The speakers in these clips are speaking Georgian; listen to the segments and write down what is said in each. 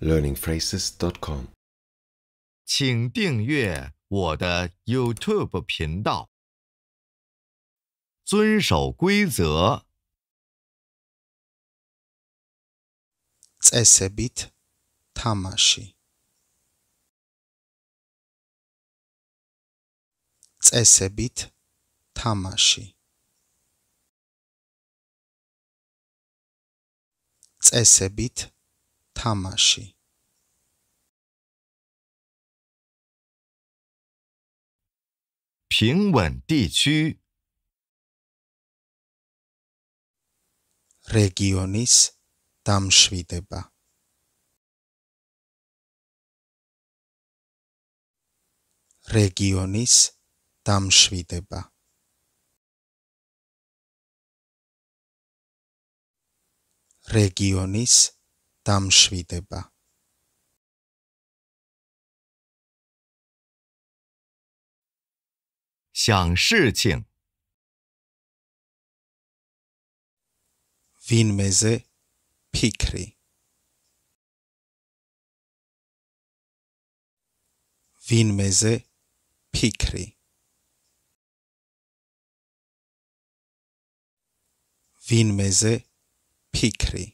learningphrases.com，请订阅我的 YouTube 频道，遵守规则。e b i t t a m a s h i e b i t t a m a s h i თამაში პინგვენდიჩი რეგიონის დამშვიდება რეგიონის დამშვიდება რეგიონის დამშვიდება 想事情，win meze pikri，win meze pikri，win meze pikri。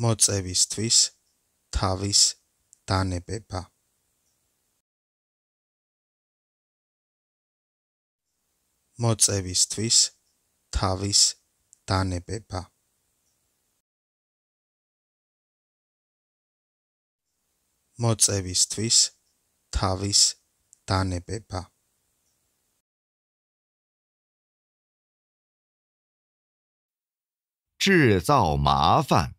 მოწევისთვის თავის დანებება მოწევისთვის თავის დანებება მოწევისთვის თავის დანებება წაო მაფან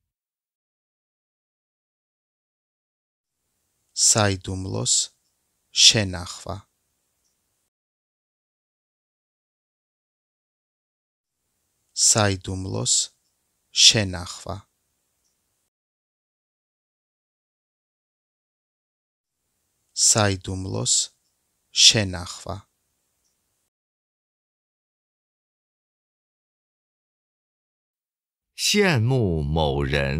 საიდუმლოს შენახვა საიდუმლოს შენახვა საიდუმლოს შენახვა შენმუ მოურენ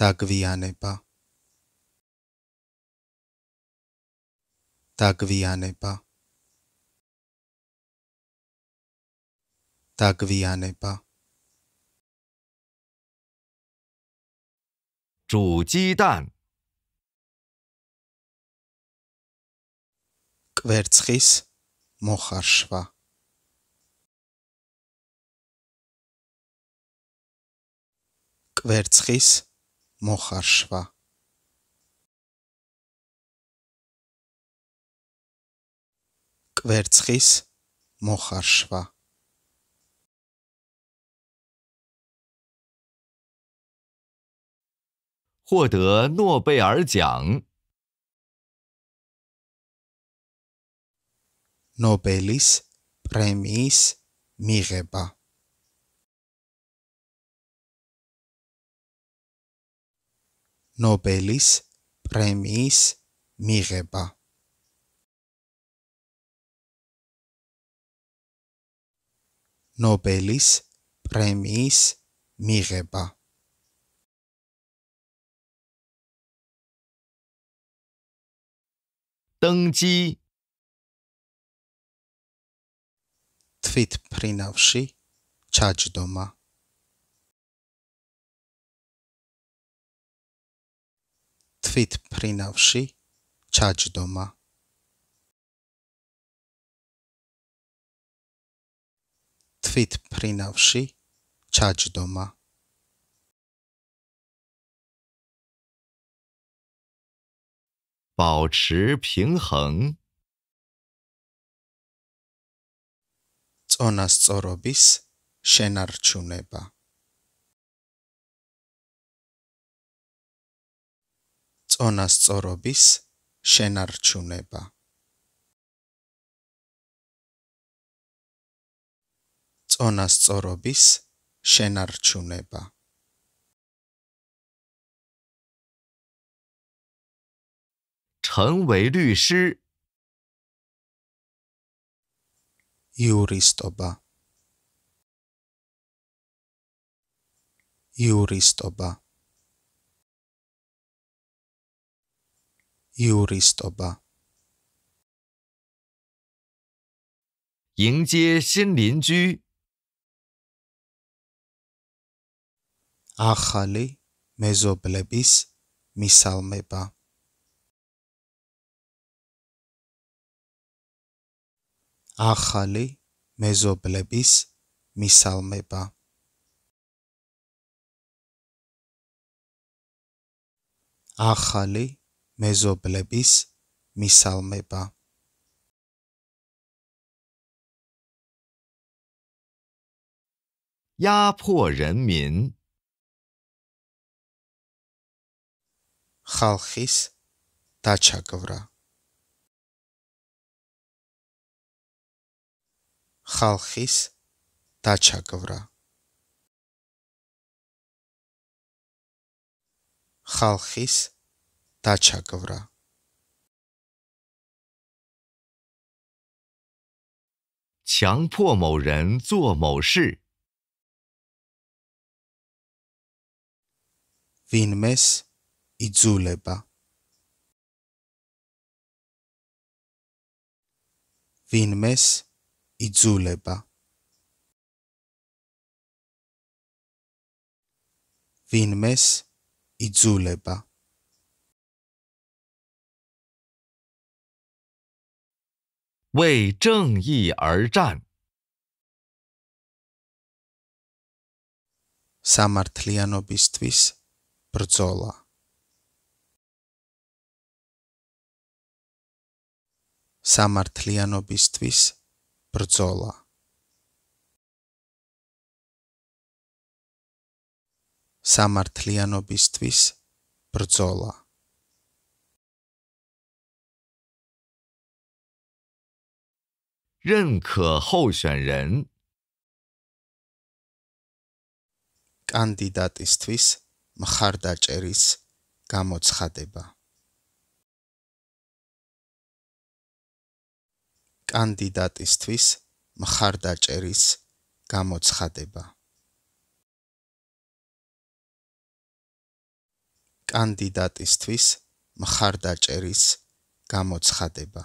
დაგვიანება დაგვიანება დაგვიანება 煮鸡蛋。Kvertschis mocharshva。Kvertschis mocharshva。მოხარშვა კვერცხის მოხარშვა ხოდე ნობელ ჯანგ ნობელის პრემიის მიღება ნობელის პრემიის მიღება. ნობელის პრემიის მიღება. დანგი თვით პრინავში ჩაჯდომა თვით ფრინავში ჩაჯდომა თვით ფრინავში ჩაჯდომა ბაოჩი პინჰენგ წონასწორობის შენარჩუნება წონასწორობის შენარჩუნება წონასწორობის შენარჩუნება ჩენვეი ლუში იურისტობა იურისტობა იურისტობა 迎接新邻居。阿哈利，m e s o b l e b i s m i s a l m e b a 阿哈利 m e s o b l e b i s m i s a l m e b a 阿哈利 მეზობლების მისალმება ياფუერენმინ ხალხის დაჩაგვრა ხალხის დაჩაგვრა ხალხის დაჩაგვრა 他吃够了。强迫某人做某事。v и n м е с и з у л e б а винмес и з u л е б а в 为正义而战。სამართლიანობისთვის ბრძოლა სამართლიანობისთვის ბრძოლა სამართლიანობისთვის ბრძოლა 认可候选人。კანდიდატისთვის მხარდაჭერის გამოცხადება კანდიდატისთვის მხარდაჭერის გამოცხადება კანდიდატისთვის მხარდაჭერის გამოცხადება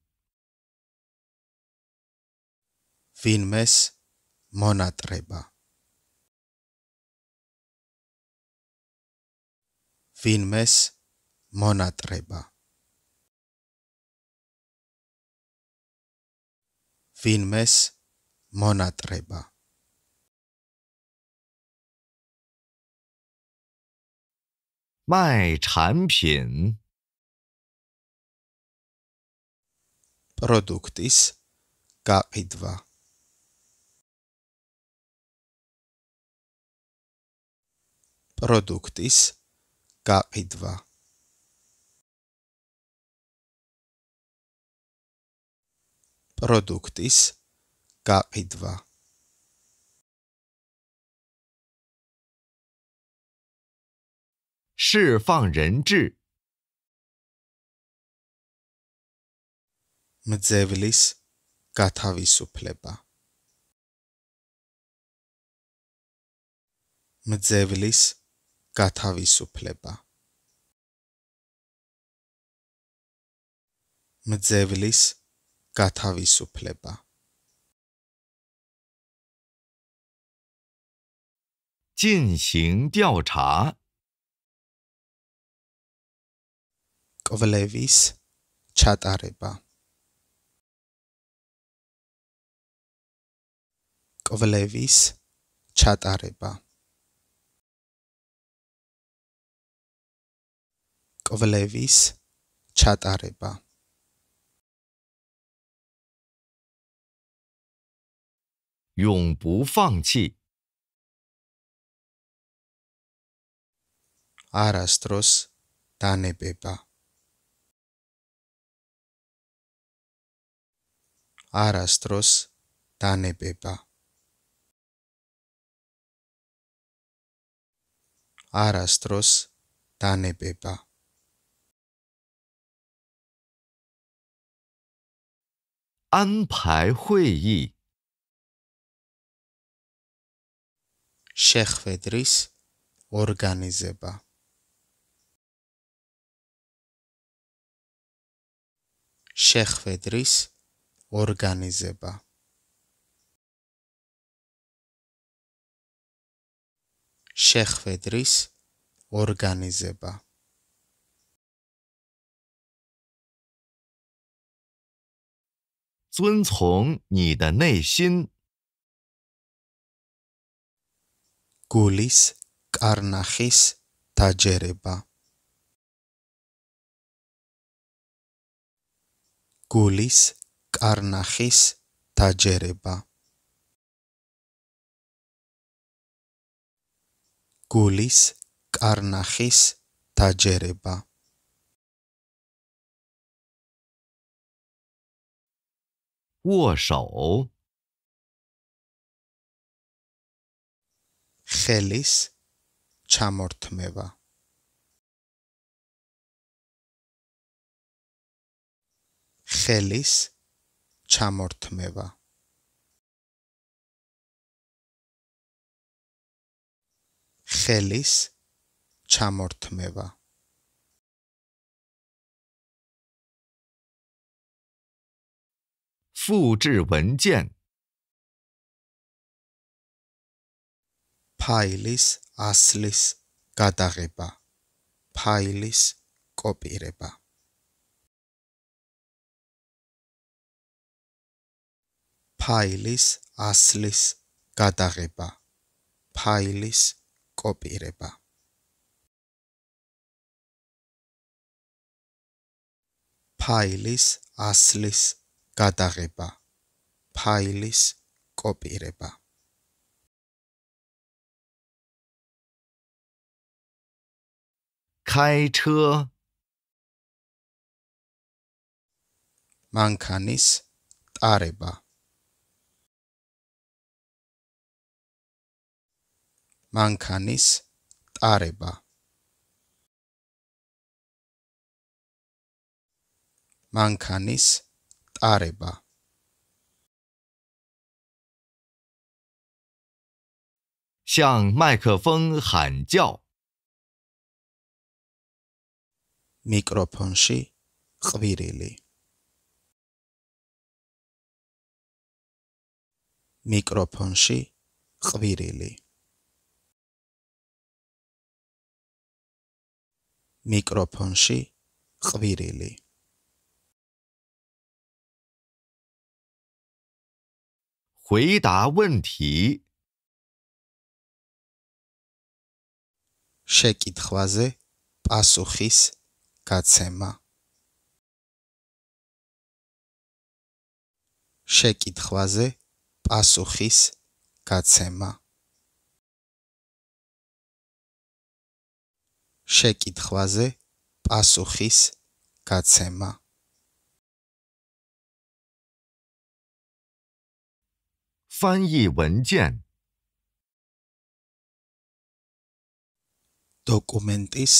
filmes monatreba. Filmes monatreba. Filmes monatreba. Mai 产品 Produktis gaqidva. პროდუქტის გაყიდვა პროდუქტის გაყიდვა შეფანრენჯი მძევლის გათავისუფლება მძევლის გათავისუფლება მძევლის გათავისუფლება ჯინშინდიაოჩა ყველევის ჩატარება ყველევის ჩატარება კვლევის ჩატარება ён бу фанчи арастрос данебеба арастрос данебеба арастрос данебеба 安排会议。Sheikh Vedris organizeba。Sheikh Vedris organizeba。შეხვედრის ორგანიზება 遵从你的内心。გულის კარნახის დაჯერება გულის კარნახის დაჯერება გულის კარნახის დაჯერება 握手。ხელის ჩამორთმევა ხელის ჩამორთმევა ხელის ჩამორთმევა 复制文件。ფაილის ასლის გადაღება ფაილის კოპირება ფაილის ასლის გადაღება ფაილის კოპირება ფაილის ასლის გადაღება, გადაღება ფაილის კოპირება кайчо манканис тареба манканис тареба манканис 阿拉伯，向麦克风喊叫。回答问题。შეკითხვაზე პასუხის გაცემა შეკითხვაზე პასუხის გაცემა შეკითხვაზე პასუხის გაცემა 翻译文件。Documentis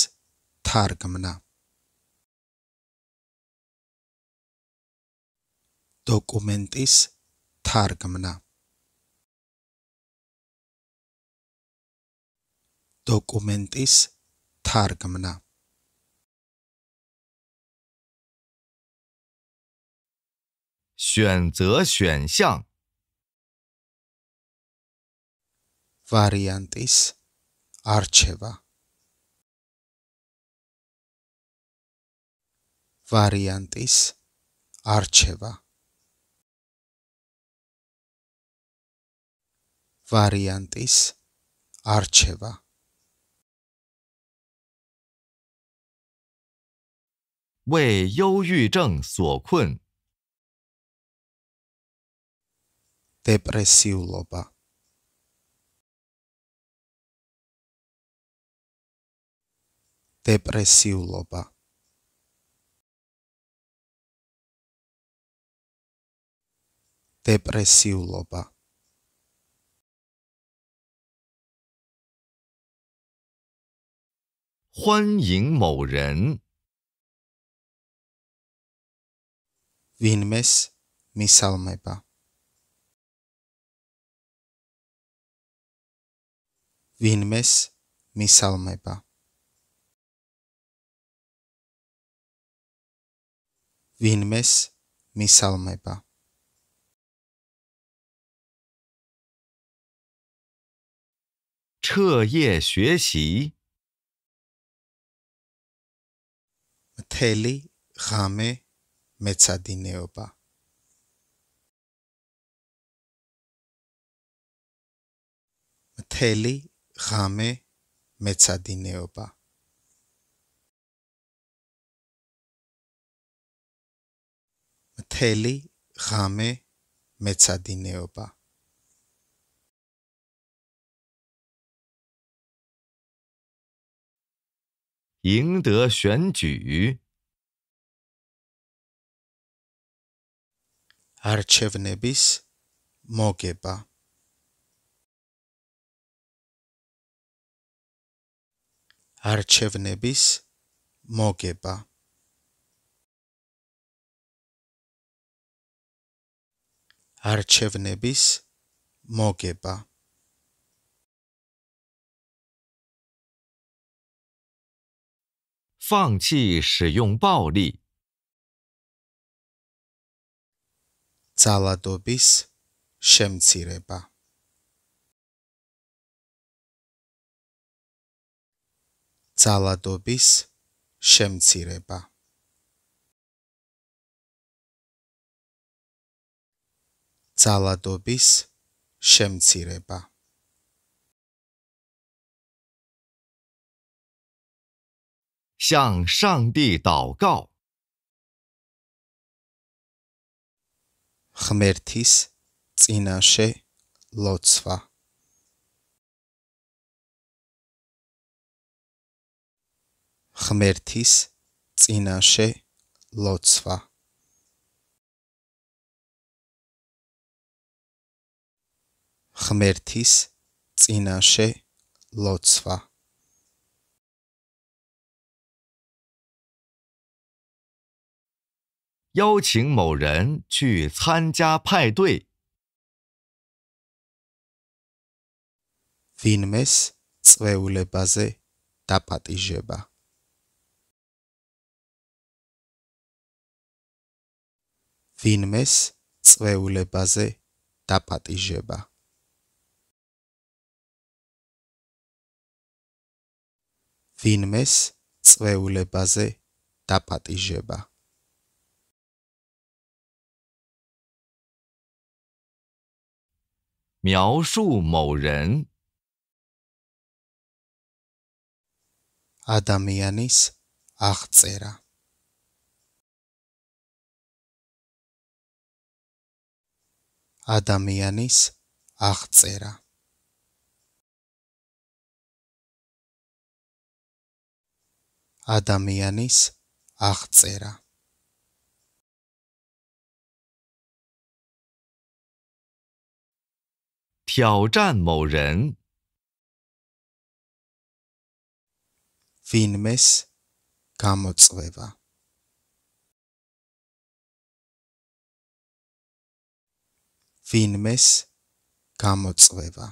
tarkemna。Documentis tarkemna。Documentis tarkemna。选择选项。Variantis a r c h i v a Variantis a r c h i v a Variantis a r c h i v a 为忧郁症所困。Depresiuloba。Depresiuloba。欢迎某人。Vinmes misalmeba。Vinmes misalmeba。ვინმეს მისალმება ჩეიეშუეში მთელი ღამე მეცადინეობა მთელი ღამე მეცადინეობა მთელი ღამე მეცადინეობა ინდე შენჯი არჩევნების მოგება არჩევნების მოგება არჩევნების მოგება ფანქი შეიონ ბაოლი ცალადობის შემცირება ცალადობის შემცირება ძალადობის შემცირება შანშანდიდაოგაო ხმერთის წინაშე ლოცვა ხმერთის წინაშე ლოცვა ღმერთის წინაშე ლოცვა ᄅ 请某人去参加派对。ვინმეს წვეულებაზე დაპატიჟება ვინმეს წვეულებაზე დაპატიჟება ვინმეს წვეულებაზე დაპატიჟება მიაოშუ მოურენ ადამიანის აღწერა ადამიანის აღწერა ადამიანის აღწერა ჩაოჯან მოურენ ვინმეს გამოწვევა ვინმეს გამოწვევა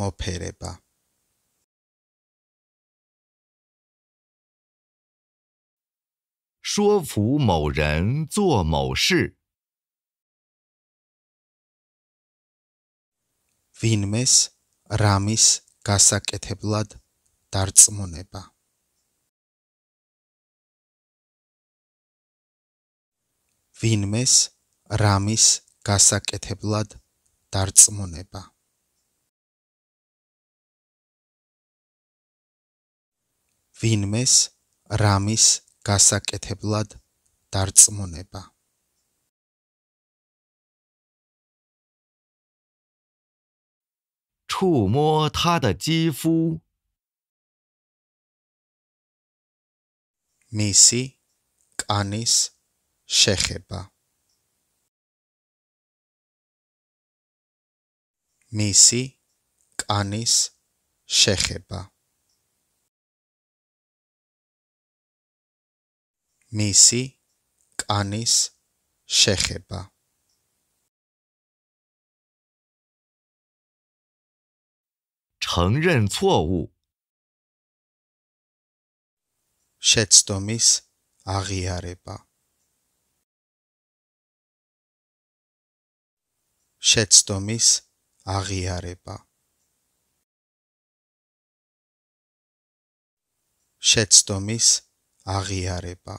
მოფერება შუო ფუ მოუ რენ ზუო მოუ ში ვინმეს რამის გასაკეთებლად დარწმუნება ვინმეს რამის გასაკეთებლად დარწმუნება ვინმეს რამის გასაკეთებლად დარწმუნება. ჩუმო თა და ჯიფუ მისი კანის შეხება მისი კანის შეხება მისი კანის შეხება ჩხენრენ ცოუ შეცდომის აღიარება შეცდომის აღიარება შეცდომის აღიარება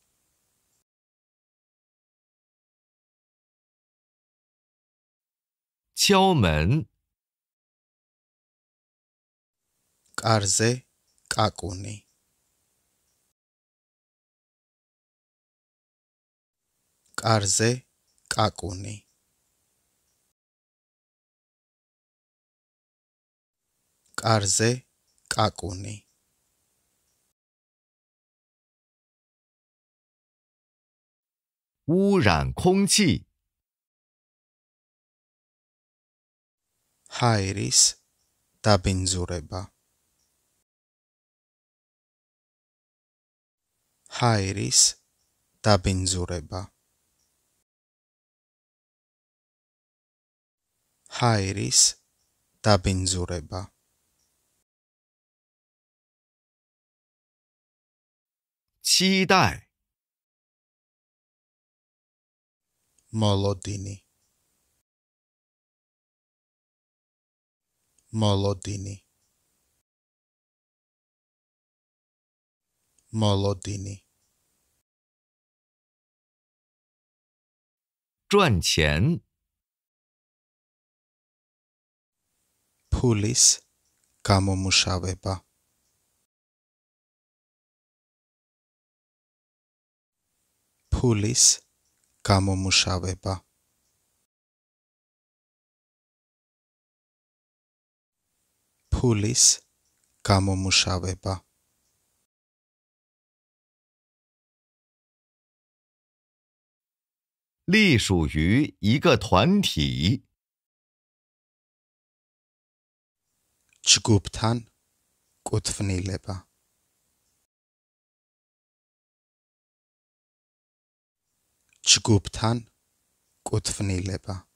敲门。阿泽，阿古尼。阿泽，阿古尼。阿泽，阿古污染空气。ჰაერის დაბინძურება ჰაერის დაბინძურება ჰაერის დაბინძურება ჩიდაი молодини Molodini Molodini 赚钱。Pulis kamo mushaweba. Pulis kamo mushaweba. Police，kamo mushabe b a 隶属于一个团体。Chuputan，kutvnille pa。Chuputan，kutvnille pa。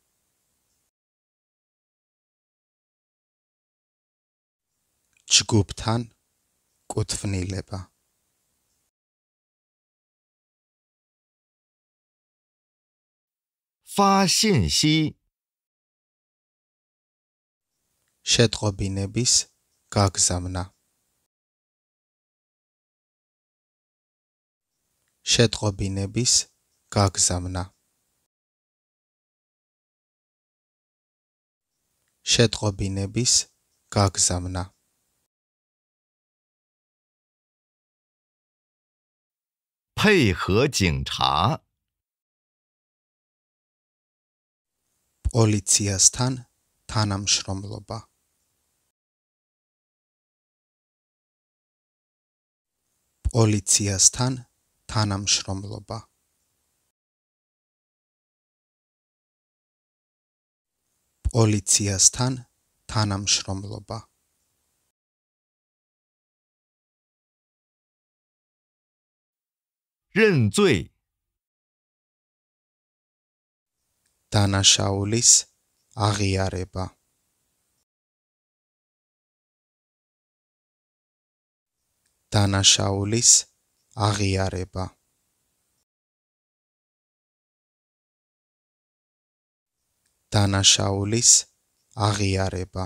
ჯგუფთან კუთვნილება ფაშინსი შეტყობინების გაგზავნა შეტყობინების გაგზავნა შეტყობინების გაგზავნა 配合警察。Policiastan tanam shromloba. Policiastan tanam shromloba. Policiastan tanam shromloba. რენ ძუი დანაშაულის აღიარება დანაშაულის აღიარება დანაშაულის აღიარება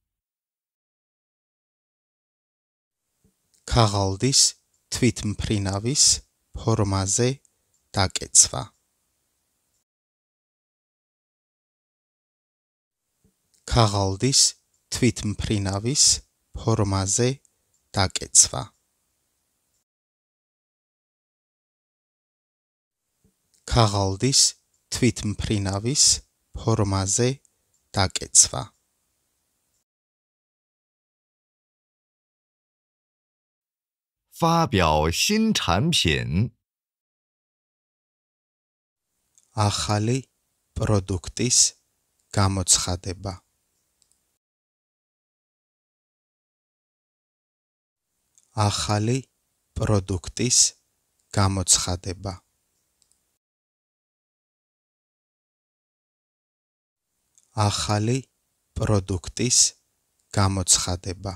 ქაღალდის თვითმფრინავის ფორმაზე დაკეცვა. ქაღალდის თვითმფრინავის ფორმაზე დაკეცვა. ქაღალდის თვითმფრინავის ფორმაზე დაკეცვა. 发表新产品。ახალი პროდუქტის გამოცხადება ახალი პროდუქტის გამოცხადება ახალი პროდუქტის გამოცხადება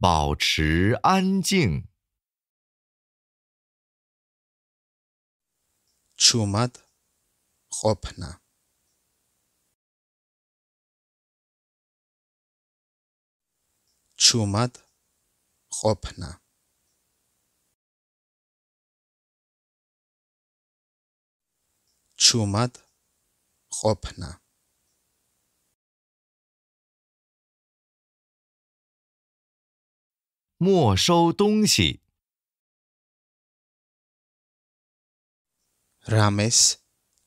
保持安静。Чувах. Hopner. Chumad Hopner. Chumad h o p n e 没收东西。Rames.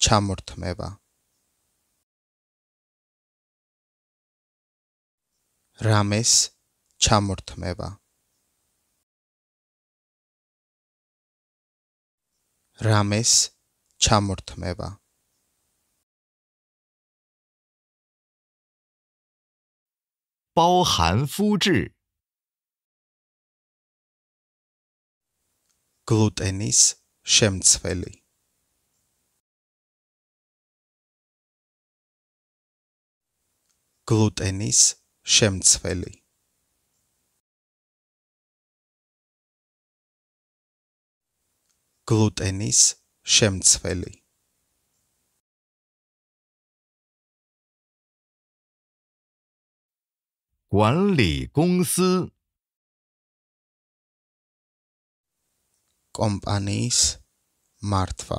ჩამორთმევა რამეს ჩამორთმევა რამეს ჩამორთმევა ბაო ჰან ფუჯი გლუტენის შემცველი გლუტენის შემცველი. გლუტენის შემცველი. კომპანიის მართვა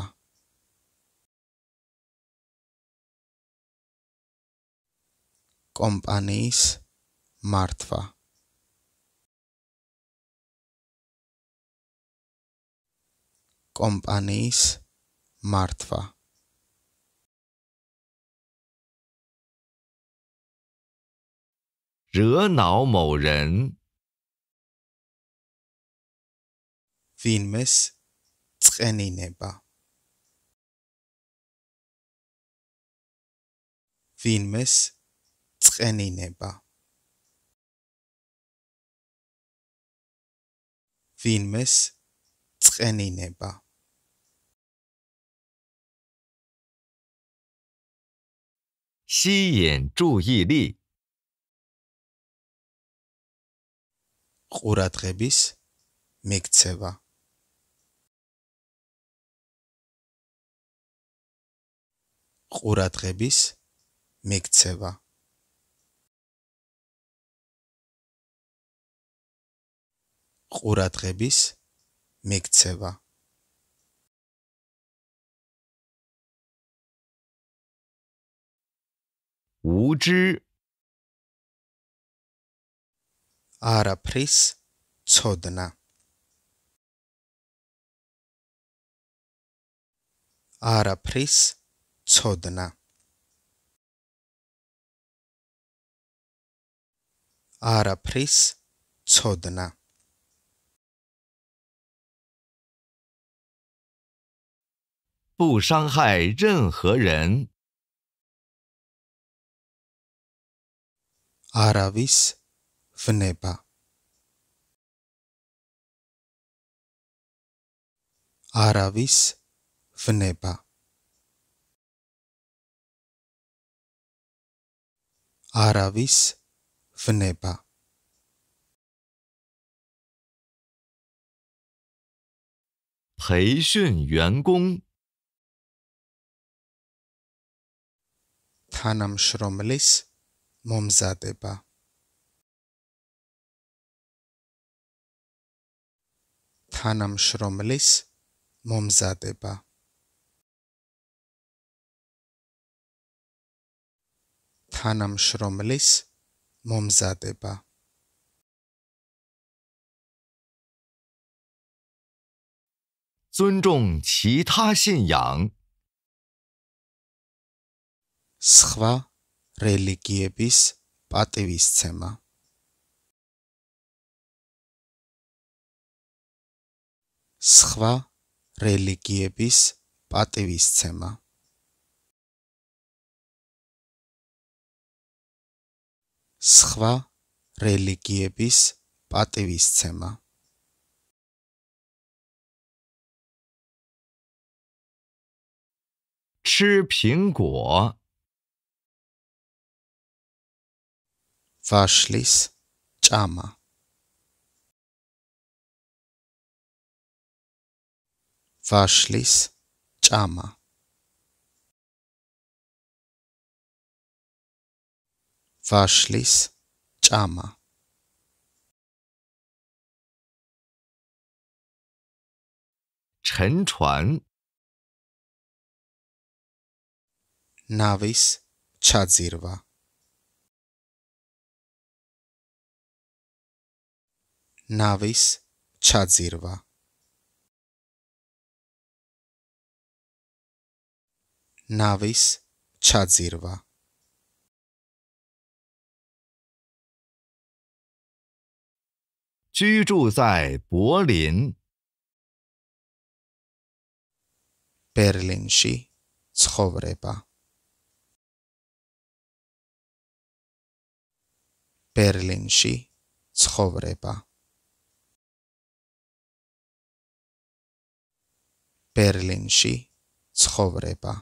Companies Martva. Companies Martva. 惹恼某人 f i n e s t r e n i s წყენინება ვინმეს წყენინება შიენ 注意力 ყურადღების მიქცევა ყურადღების მიქცევა ყურადღების მიქცევა უჯი არაფრის ცოდნა არაფრის ცოდნა არაფრის ცოდნა 不伤害任何人。阿罗誓，不涅巴。阿罗誓，不涅巴。阿罗誓，不涅巴。培训员工。თანამშრომლის მომზადება თანამშრომლის მომზადება თანამშრომლის მომზადება ზონჯონ ჩიტა სინიანგ სხვა რელიგიების პატივისცემა. სხვა რელიგიების პატივისცემა. სხვა რელიგიების პატივისცემა. ჩი პინგო Vaslis Chama Vaslis Chama Vaslis Chama Chen Tuan Navis Chadzirva ნავის ჩაძირვა ნავის ჩაძირვა ჯიჯუ ზაი ბერლინ ბერლინში ცხოვრება ბერლინში ცხოვრება ბერლინში ცხოვრება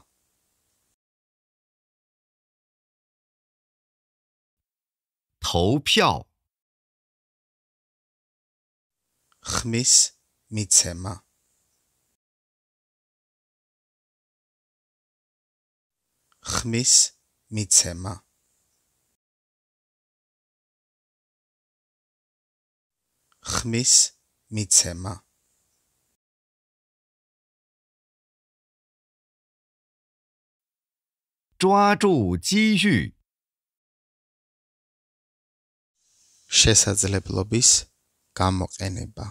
თოვფიო ხმის მიცემა ხმის მიცემა ხმის მიცემა 抓住机遇。შესაძლებლობის გამოყენება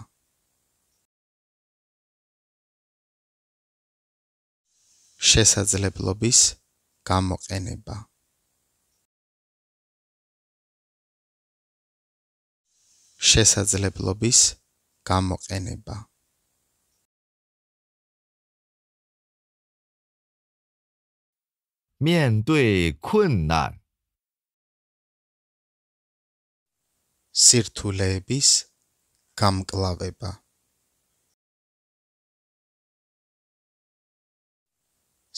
შესაძლებლობის გამოყენება შესაძლებლობის გამოყენება 面对困难。სირთულეების გამკლავება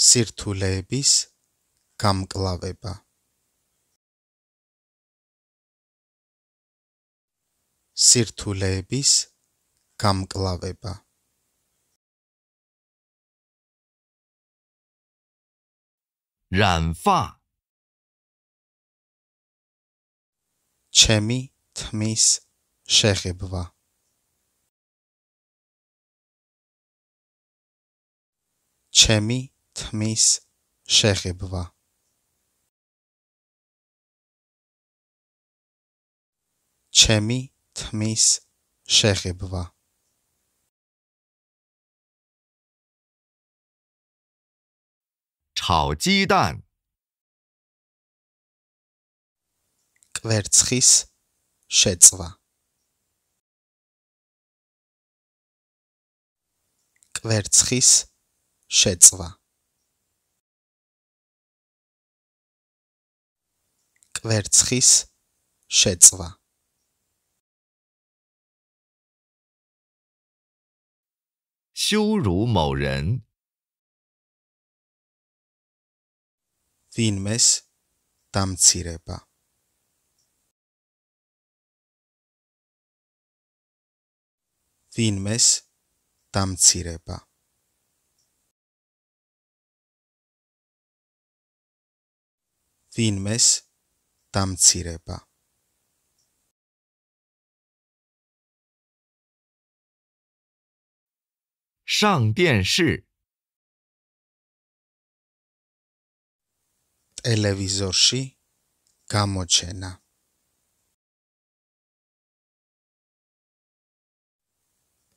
სირთულეების გამკლავება სირთულეების გამკლავება 染发。Chemie tmis sheribva. Chemie tmis sheribva. Chemie tmis s h e r i b v 炒鸡蛋。羞辱某人。Fin mes tam cirepa. Fin mes tam cirepa. Fin mes tam cirepa. Shang 电视。Elevisoshi kamochena.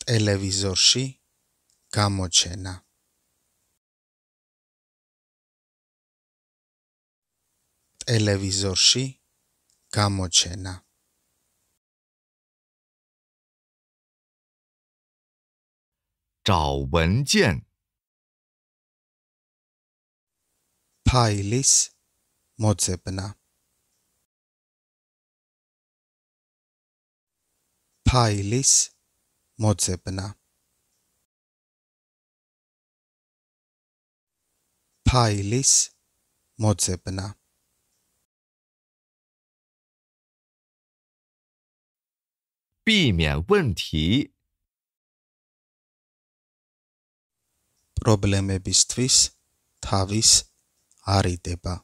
e l e v i s s o h a m o c e n a e l e v i s o kamochena. s h i Wen t მოძებნა ფაილის მოძებნა ფაილის მოძებნა ბიმიანვენთი პრობლემებისთვის თავის არიდება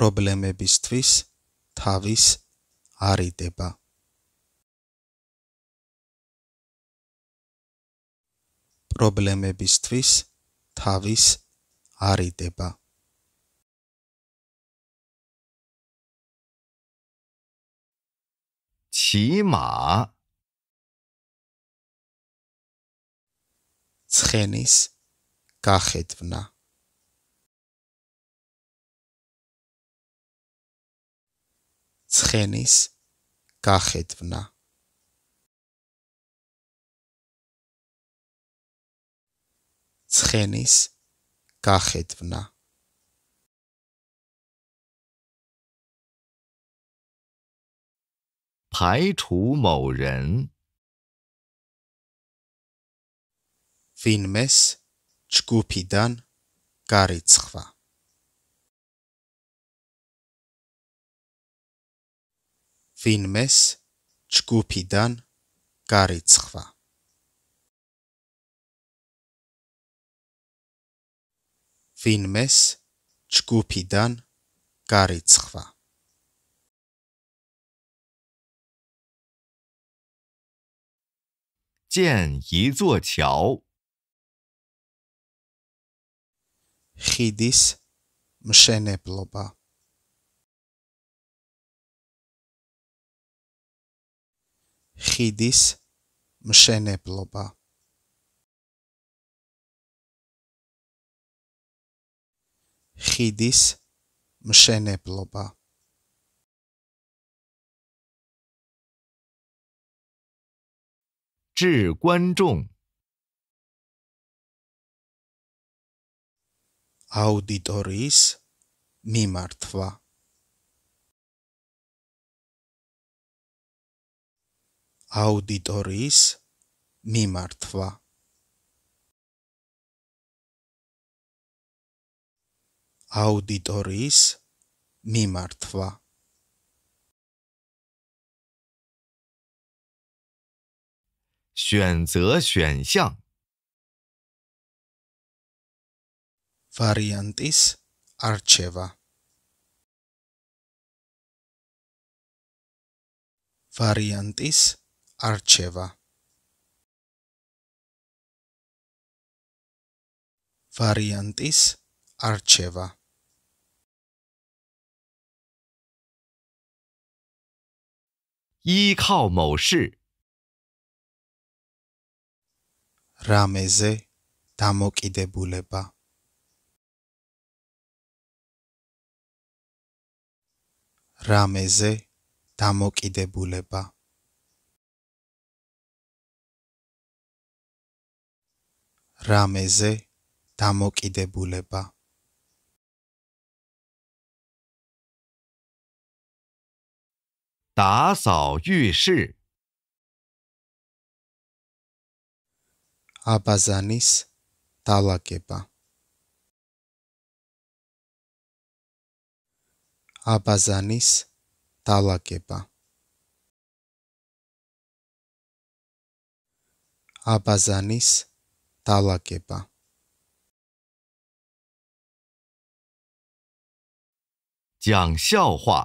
პრობლემებისთვის თავის არიდება. პრობლემებისთვის თავის არიდება. ჩიმა ცხენის გახედვნა ცხენის გახედვნა ცხენის გახედვნა ფაითუ მოურენ ვინმეს ჯგუფიდან გარიცხვა ვინმეს ჯგუფიდან გარიცხვა. ვინმეს ჯგუფიდან გარიცხვა. ჯენ იძო ჩაო ხიდის მშენებლობა ხიდის მშენებლობა ხიდის მშენებლობა ჭი კვანჯუნგ აუდიტორიის მიმართვა აუდიტორიის მიმართვა აუდიტორიის მიმართვა შეანზეშენშან ვარიანტის არჩევა ვარიანტის არჩევა ვარიანტის არჩევა იქაო მოში რამეზე დამოკიდებულება რამეზე დამოკიდებულება რამეზე დამოკიდებულება დაასაო უიში აბაზანის დალაგება აბაზანის დალაგება აბაზანის დალაგება დალაგება ჯანგ შაოხვა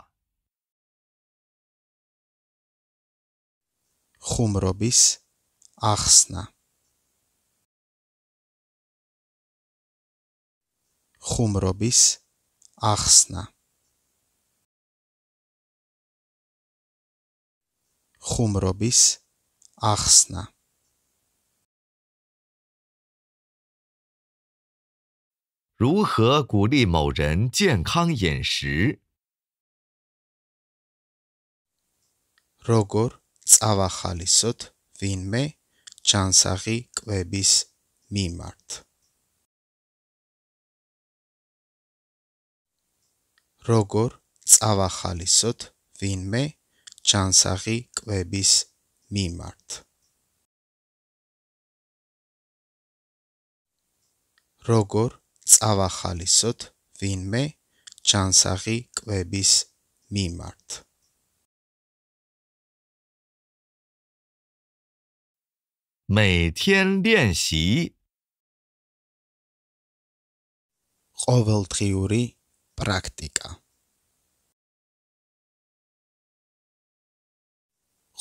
ხუმრობის ახსნა ხუმრობის ახსნა ხუმრობის ახსნა 如何鼓励某人健康饮食？როგორ წავახალისოთ ვინმე ჩანსაღი კვების მიმართ როგორ წავახალისოთ ვინმე ჩანსაღი კვების მიმართ როგორ წავახალისოთ ვინმე ჩანსაღი კვების მიმართ მეთიენდიენსი ყოველდღიური პრაქტიკა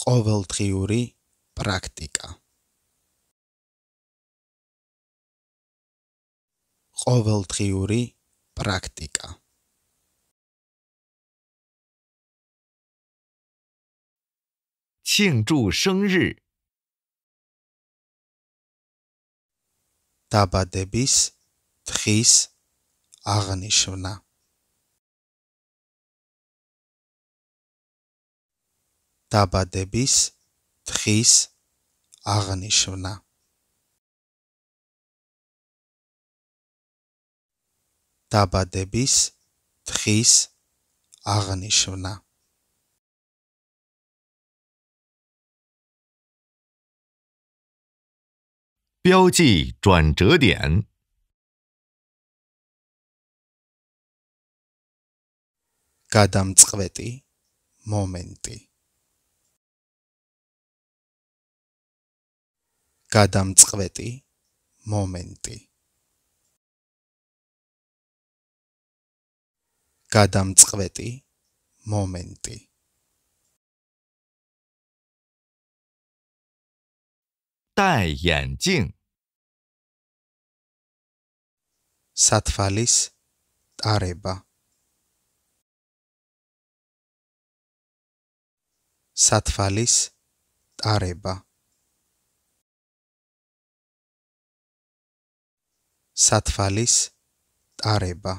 ყოველდღიური პრაქტიკა ყოველდღიური პრაქტიკა. ჩინჯუშენრი დაბადების დღის აღნიშვნა დაბადების დღის აღნიშვნა დაბადების დღის აღნიშვნა პიოჯი ჯვანჯედიან გადამწყვეტი მომენტი გადამწყვეტი მომენტი გადამწყვეტი მომენტი დაი ენჯინ სათვალის ტარება სათვალის ტარება სათვალის ტარება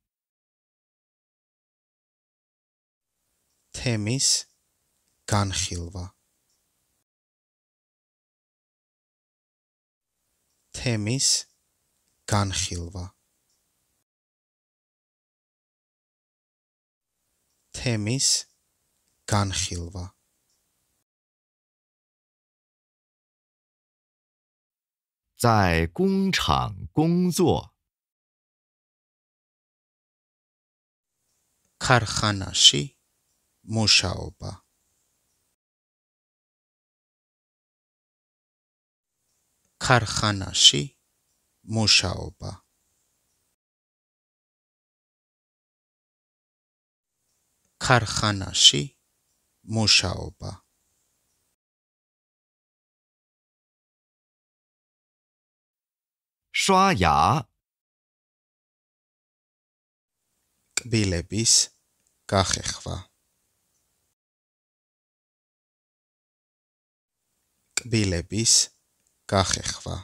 თემის განხილვა თემის განხილვა თემის განხილვა ზაი კუნჩან კუნძო ქარხანაში მუშაობა ქარხანაში მუშაობა ქარხანაში მუშაობა შვაია კბილების გახეხვა ტკბილების გახეხვა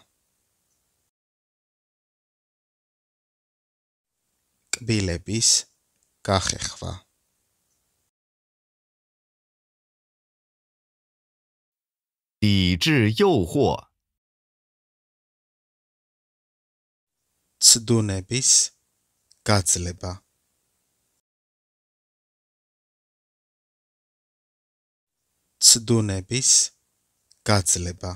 ტკბილების გახეხვა დი ჯი იუ ხო ცდუნების გაძლება ცდუნების გაძლება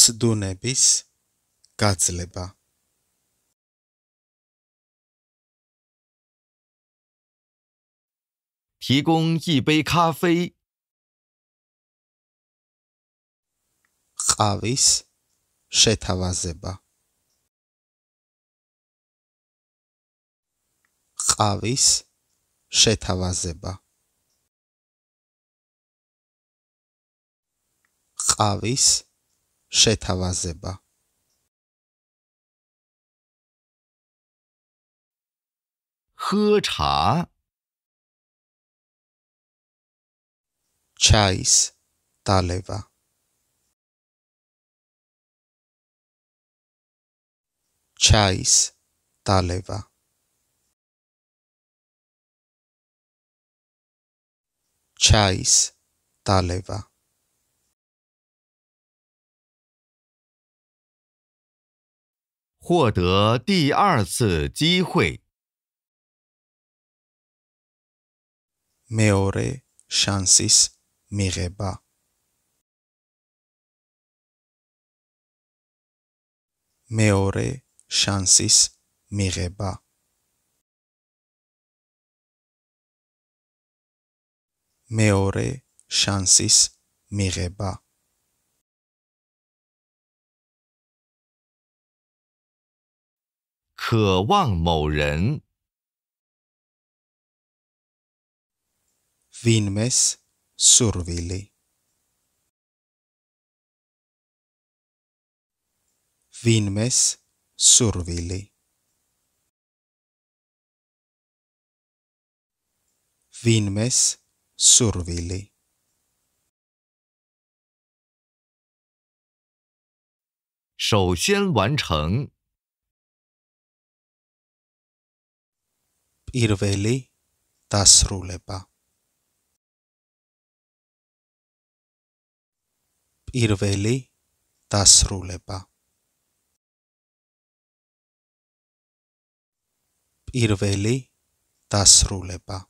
ცდუნების გაძლება ყავის შეთავაზება ყავის შეთავაზება ყავის შეთავაზება ჰჩა ჩაის დალევა ჩაის დალევა c h a i s ta leva，获得第二次机会。me ore chances miréba，me ore chances miréba。meore chances mireba. Kewangmoren. Vinmes survili. Vinmes survili. Vinmes s u r v i l i 首先完成 irveili tas r u l e b a i r v e i l i tas r u l e b a i r v e i l i tas r u l e b a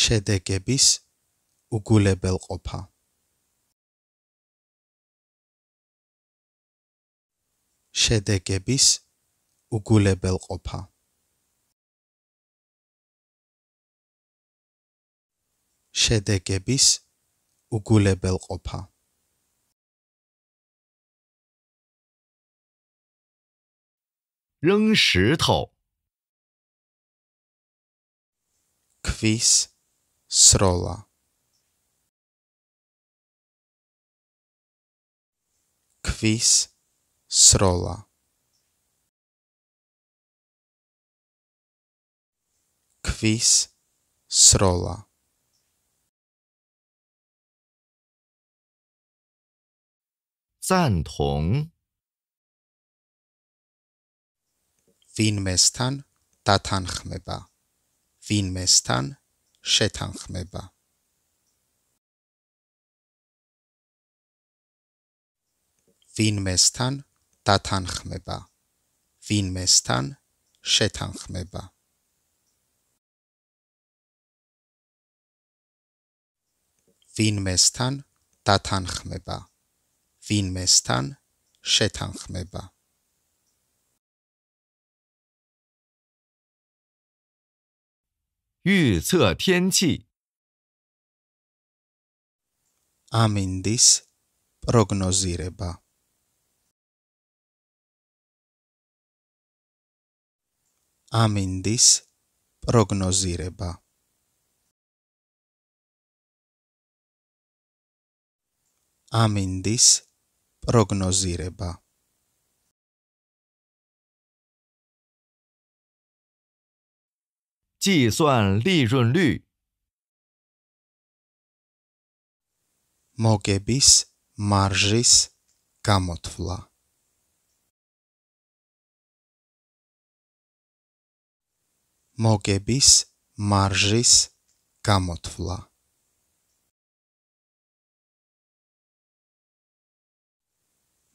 შედეგების უგულებელყოფა შედეგების უგულებელყოფა შედეგების უგულებელყოფა რენ შეთო ქვის სროლა ქვის სროლა ქვის სროლა ზანთონგ ვინმესთან დათანხმება ვინმესთან შეთანხმება ვინმესთან დათანხმება ვინმესთან შეთანხმება ვინმესთან დათანხმება ვინმესთან შეთანხმება 预测天气。Amindis prognosire ba。Amindis prognosire ba。Amindis prognosire ba。计算利润率。Mogebis marjis gamotvla. Mogebis marjis gamotvla.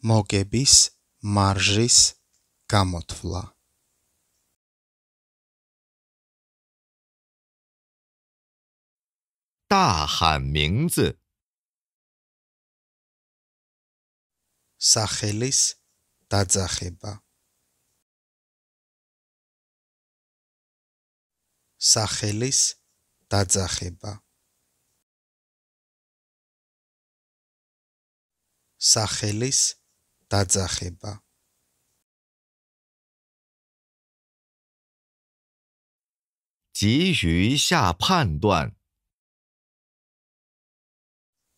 Mogebis marjis gamotvla. 大喊名字，急于下判断。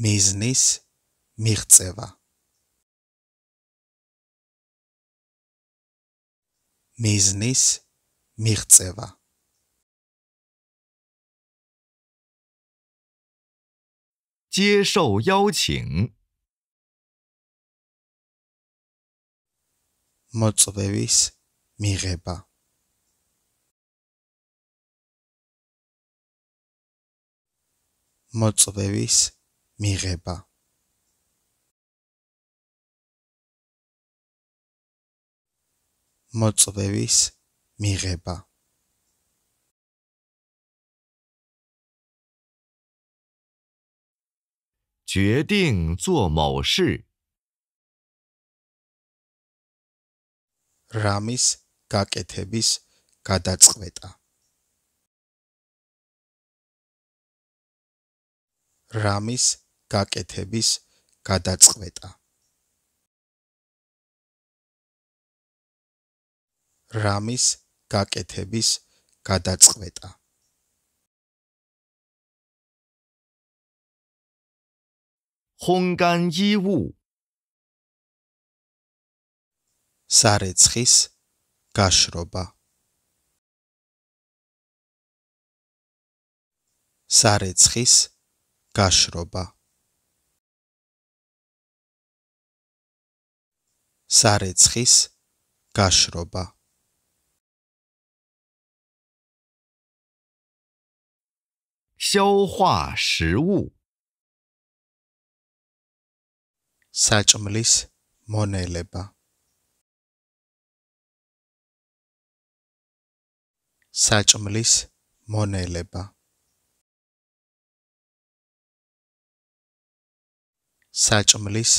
მიზნის მიღწევა მიზნის მიღწევა 接受邀请 მოწვევის მიღება მოწვევის მიღება მოწვევის მიღება 决定做某事 რამის გაკეთების გადაწყვეტა რამის გაკეთების გადაწყვეტა. რამის გაკეთების გადაწყვეტა. ხონგან იუ სარეცხის გაშრობა სარეცხის გაშრობა სარეცხის გაშრობა შოუა შიუ საჭმლის მონელება საჭმლის მონელება საჭმლის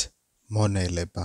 მონელება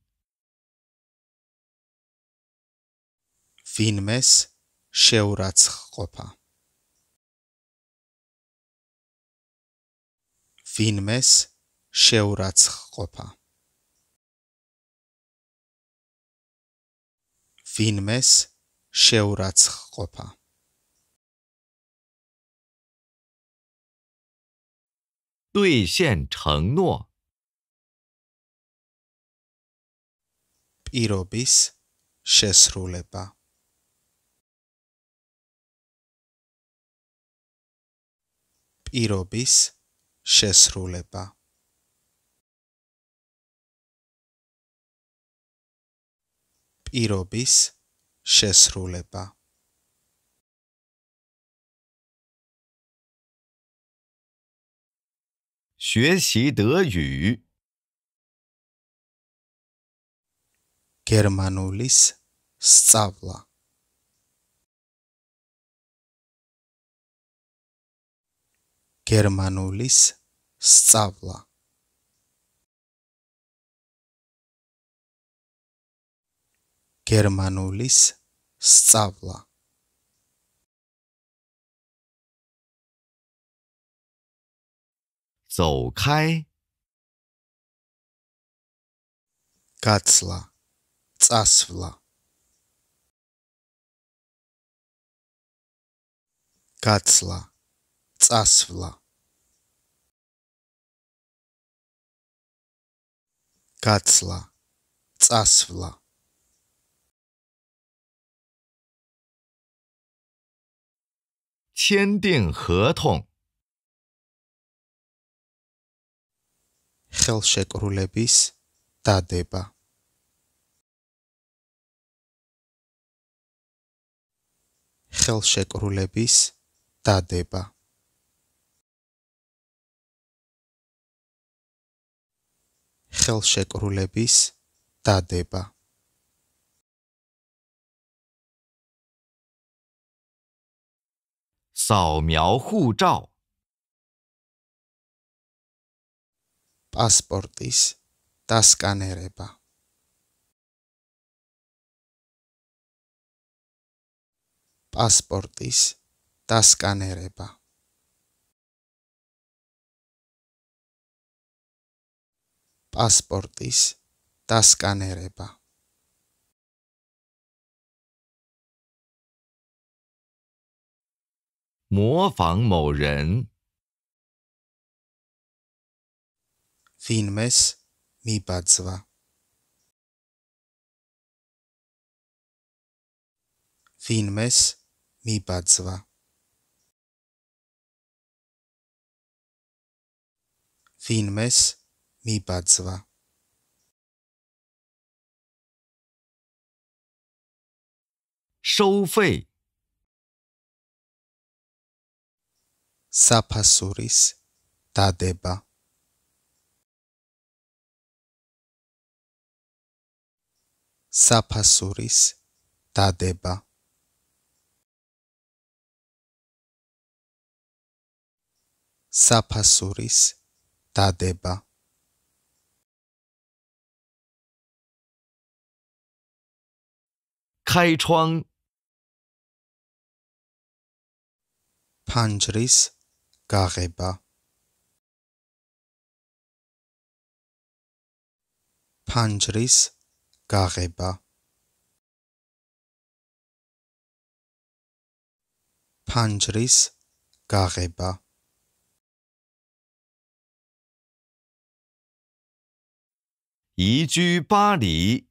ვინმეს შეურაცხყოფა ვინმეს შეურაცხყოფა ვინმეს შეურაცხყოფა დუი შენ ჩენნო პირობის შესრულება პირობის შესრულება პირობის შესრულება შეეცდერგი გერმანულის სწავლა გერმანულის სწავლა გერმანულის სწავლა ზოუკაი კაცლა წასვლა კაცლა წასვლა გაცლა წასვლა ჩენდინ ჰეთონ ხელშეკრულების დადება ხელშეკრულების დადება ხელშეკრულების დადება საომიაო ხუჭაო პასპორტის დასკანერება პასპორტის დასკანერება პასპორტის დასკანერება 模仿某人。ვინმეს მიბაძვა. ვინმეს მიბაძვა. ვინმეს მიბაძვა შოუფეი საფასურის დადება საფასურის დადება საფასურის დადება 开窗，Panthriss Gariba，Panthriss Gariba，Panthriss Gariba，宜居巴黎。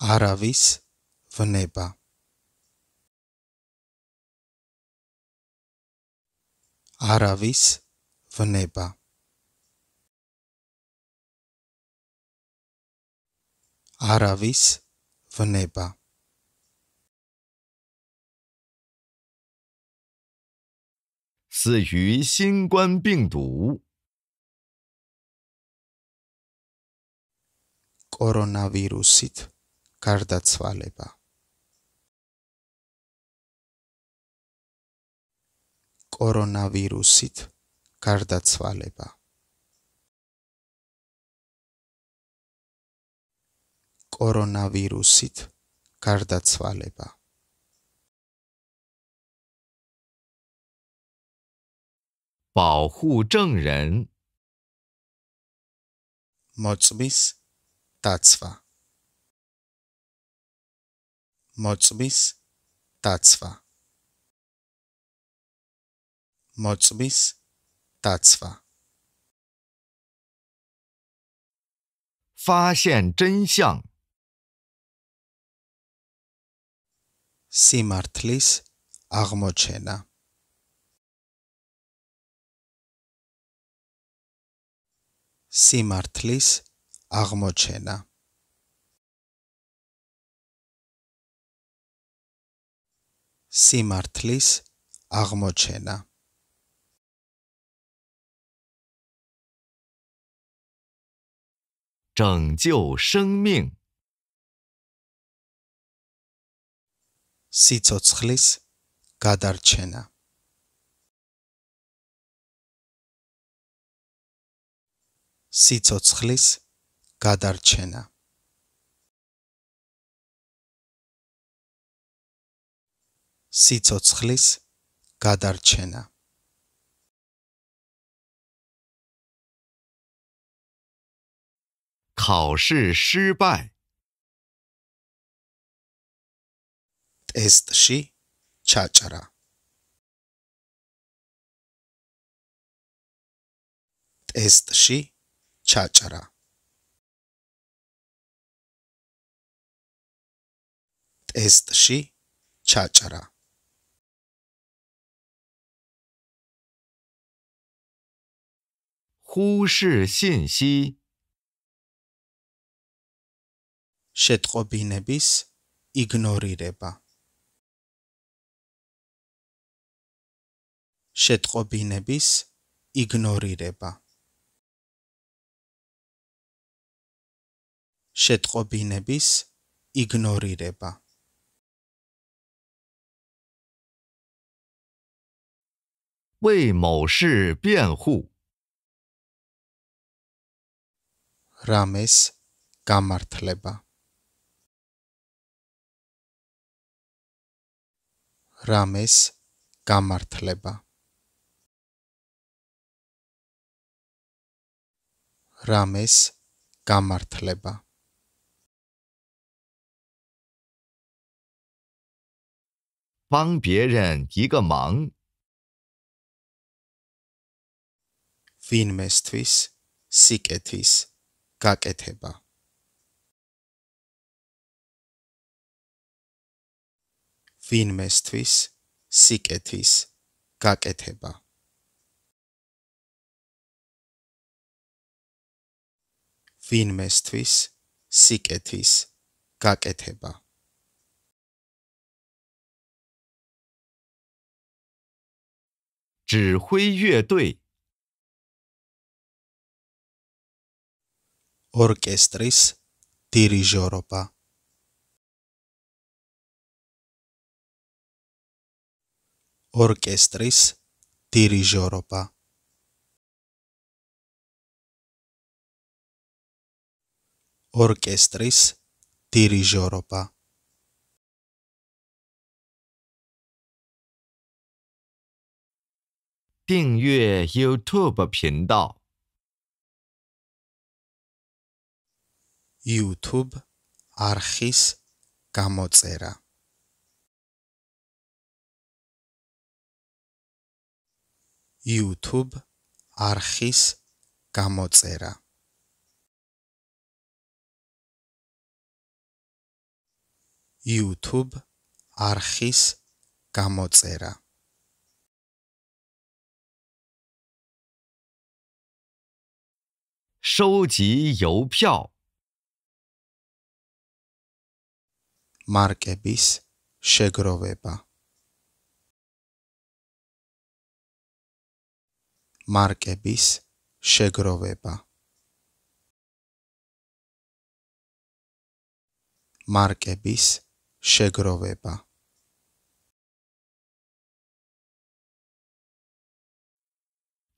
阿拉维斯，勿奈巴。阿拉维斯，勿奈巴。阿拉维斯，勿奈巴。死于新冠病毒。Coronavirusit。გარდაცვალება კორონავირუსით გარდაცვალება კორონავირუსით გარდაცვალება ბაოჰუჯენრენ მოწმის დაცვა მოწმის დაცვა მოწმის დაცვა 发现真相。Simartlis Armochena。Simartlis Armochena。სიმართლის აღმოჩენა ჯანგიოშენმინგ სიцоცხლის გადარჩენა სიцоცხლის გადარჩენა სიцоცხლის გადარჩენა ქაოშიშიბაი ტესტში ჩაჭრა ტესტში ჩაჭრა ტესტში ჩაჭრა 忽视信息。为某事辩护。რამეს გამართლება რამეს გამართლება რამეს გამართლება ბანგ ბიერენ იგა მანგ ვინმესთვის სიკეთის გაკეთება. ვინმესთვის სიკეთის გაკეთება. ვინმესთვის სიკეთის გაკეთება. 指挥乐队。Orchestris dirig Europa。Orchestris dirig Europa。Orchestris dirig Europa。订阅 YouTube 频道。YouTube არხის გამოწერა YouTube არხის გამოწერა YouTube არხის გამოწერა შოუჯი იუპიაო მარკების შეგროვება მარკების შეგროვება მარკების შეგროვება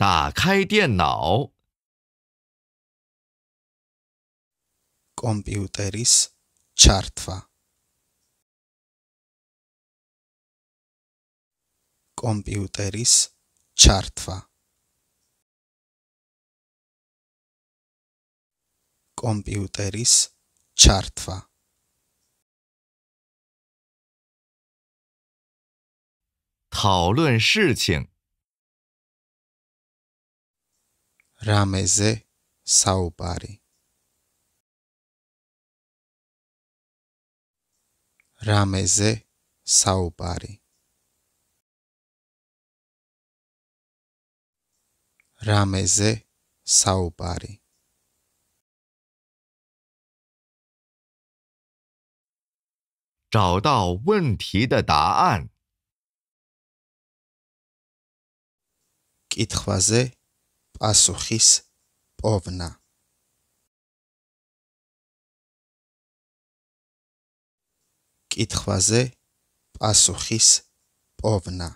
დააკაიდენაო კომპიუტერის ჩარტვა computeris chartva. Computeris chartva. Rameze Saubari Rameze Saubari რამეზე საუბარი ჭავდაოვნთიდაან კითხვაზე პასუხის პოვნა კითხვაზე პასუხის პოვნა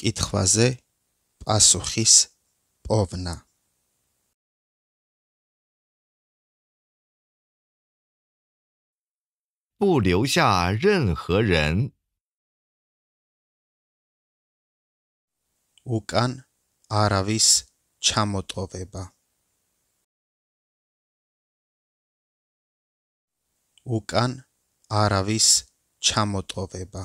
კითხვაზე პასუხის პოვნა ბუ ლიუშა რენ ჰე რენ უკან არავის ჩამოტოვება უკან არავის ჩამოტოვება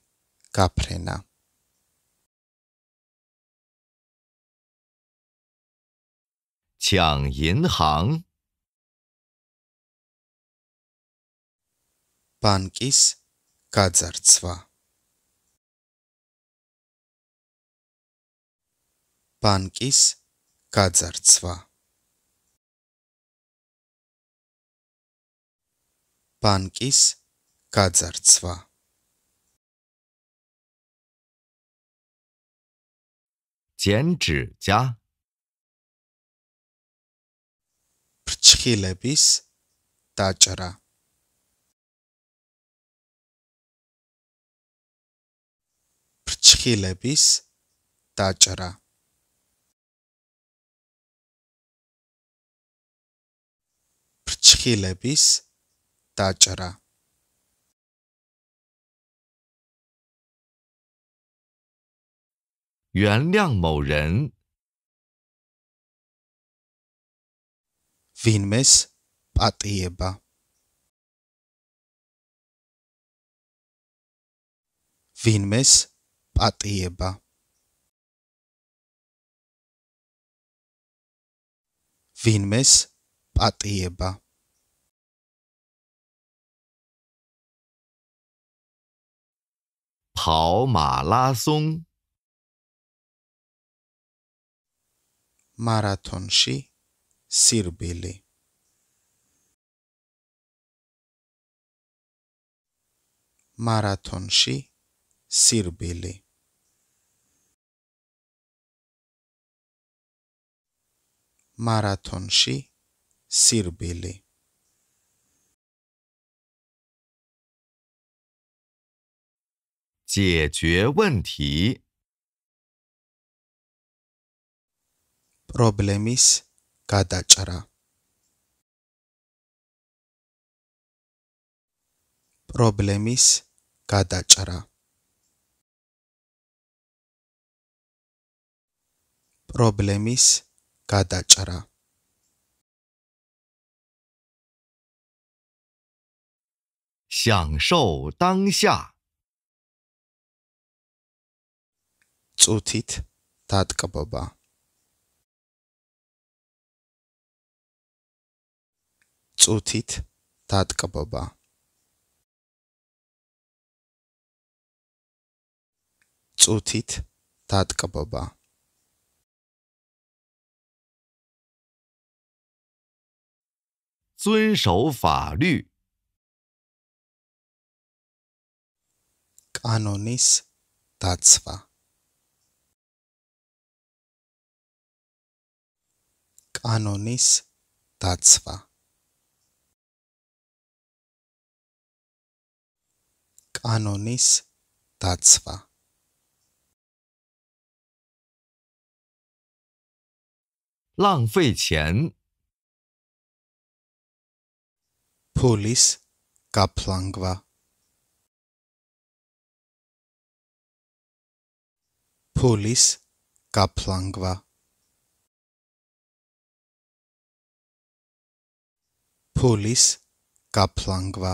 Kaprena. Bankis Kazarcva. Bankis Kazarcva. Bankis Kazarcva. ჯენჯა ფრჩხილების დაჭრა ფრჩხილების დაჭრა ფრჩხილების დაჭრა 原谅某人。v i n i s at h b a v i n i s at h b a v i n i s at eba. h 跑 a 跑马拉松。马拉松式，sirbeli。马拉松式，sirbeli。马拉松式，sirbeli。解决问题。პრობლემის გადაჭრა პრობლემის გადაჭრა პრობლემის გადაჭრა შანშოუ დანშა წუთით დატკბობა 遵守法律。ق ا ن و ن י a ד צ פ a კანონის დაცვა. ლანგ ფეი ჩენ ფულის გაფლანგვა ფულის გაფლანგვა ფულის გაფლანგვა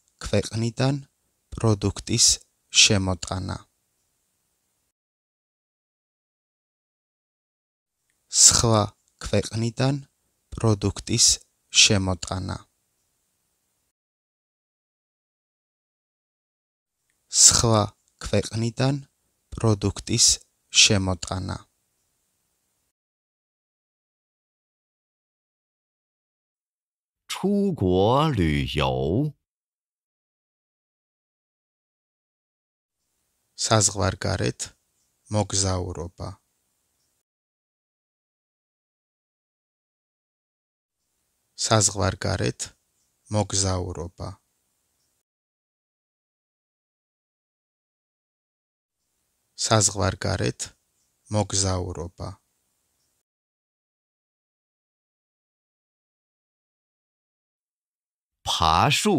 ქვეყნიდან პროდუქტის შემოტანა. სხვა ქვეყნიდან პროდუქტის შემოტანა. სხვა ქვეყნიდან პროდუქტის შემოტანა. ჩუგო ლიუ საზღვარგარეთ მოგზაურობა საზღვარგარეთ მოგზაურობა საზღვარგარეთ მოგზაურობა ფაშუ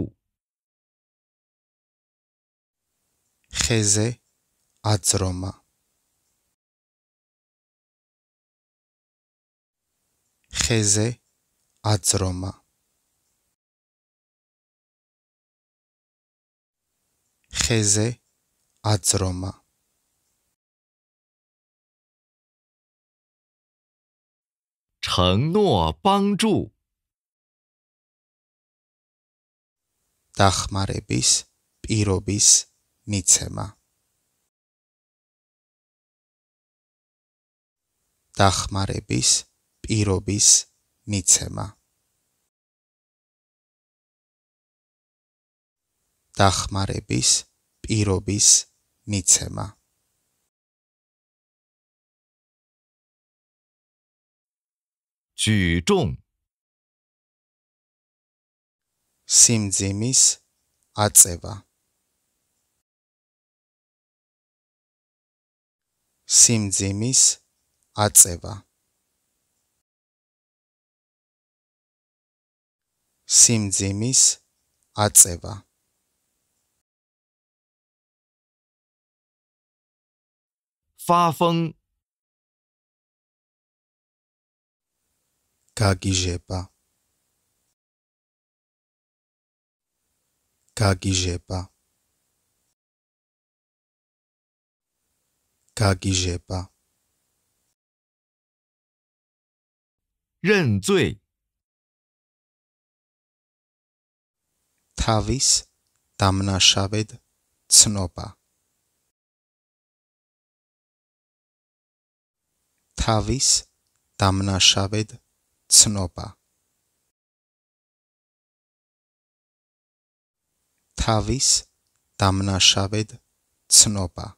ხეზე აძრომა ხეზე აძრომა ხეზე აძრომა ჩენნოაბანჯუ დახმარების პირობის მიცემა დახმარების პირობის მიცემა დახმარების პირობის მიცემა ჯიჯონგ სიმძიმის აწევა სიმძიმის აწევა სიმძიმის აწევა ფაფონ გაგიჟება გაგიჟება გაგიჟება 认罪。Ta vis dama shaved tsnopa. Ta vis dama shaved tsnopa. Ta vis dama shaved tsnopa.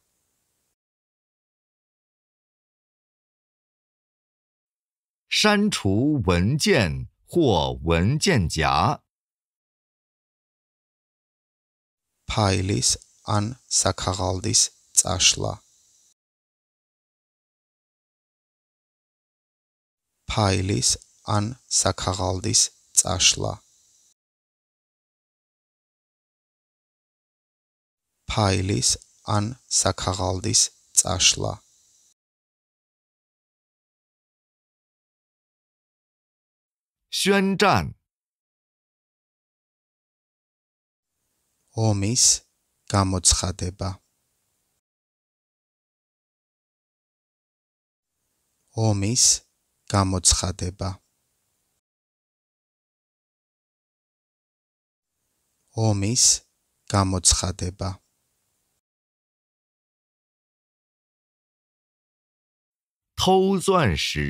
删除文件或文件夹。Pailis an sakaraldis zashla. Pailis an sakaraldis zashla. Pailis an sakaraldis zashla. 宣战。ომის გამოცხადება ომის გამოცხადება ომის გამოცხადება თოუზვანში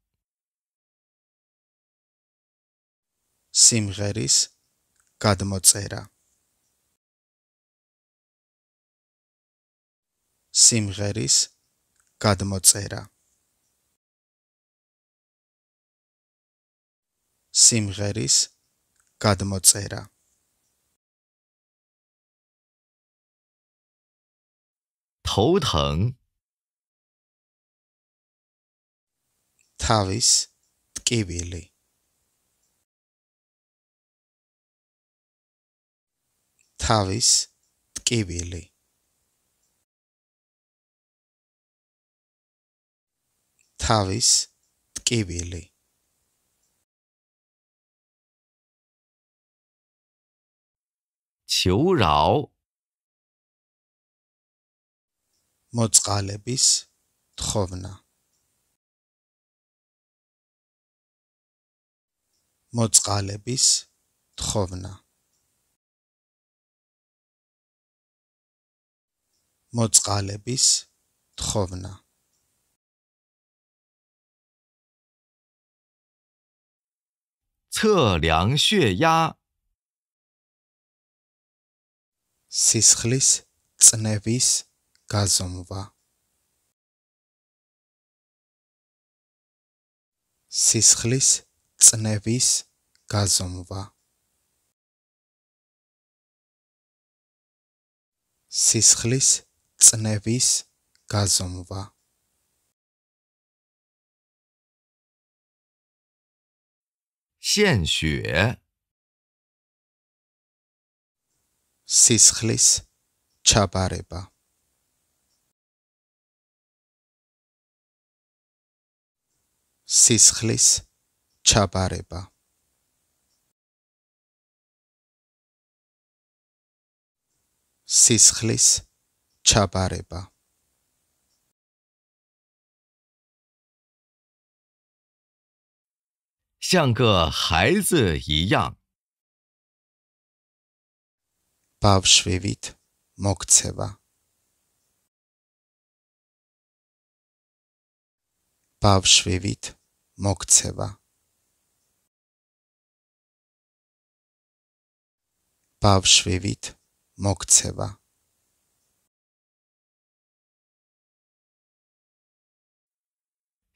სიმღერის გადმოწერა სიმღერის გადმოწერა სიმღერის გადმოწერა თოუთანგ თავის ტკივილი თავის ტკივილი თავის ტკივილი ჩიურაო მოწალების თხოვნა მოწალების თხოვნა მოწყალების თხოვნა ცელიანშეა სისხლის წნევის გაზომვა სისხლის წნევის გაზომვა სისხლის წნევის გაზომვა შენშუე სისხლის ჩაბარება სისხლის ჩაბარება სისხლის ჩაბარება 恰巴列巴，像个孩子一样。Павшевит Мокцева。Павшевит Мокцева。Павшевит Мокцева。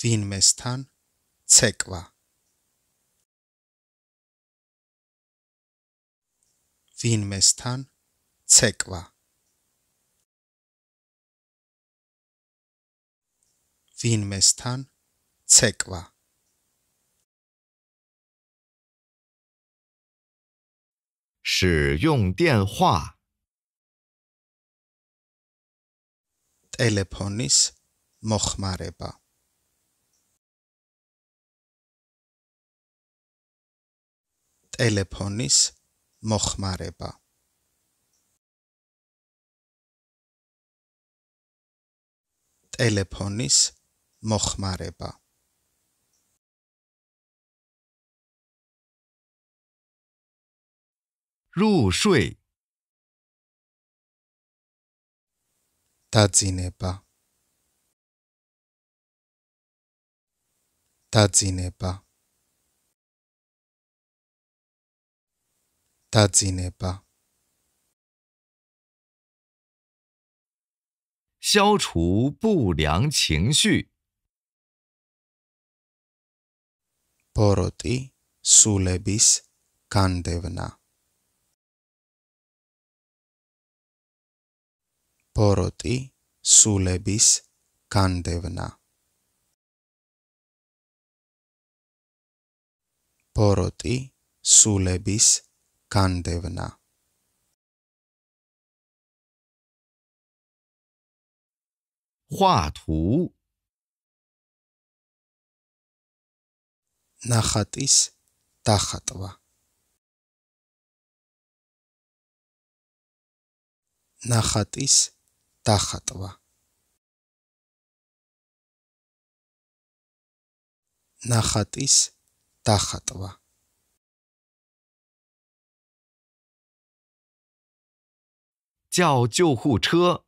ვინმესთან ცეკვა ვინმესთან ცეკვა ვინმესთან ცეკვა ტელეფონის მოხმარება ტელეფონის მოხმარება. ტელეფონის მოხმარება. რუშუი დაძინება დაძინება 达兹涅巴，消除不良情绪。Poroti sulėbis kandevna。Poroti sulėbis kandevna。Poroti sulėbis。განდევნა ხვათუ ნახატის დახატვა ნახატის დახატვა ნახატის დახატვა 叫救护车。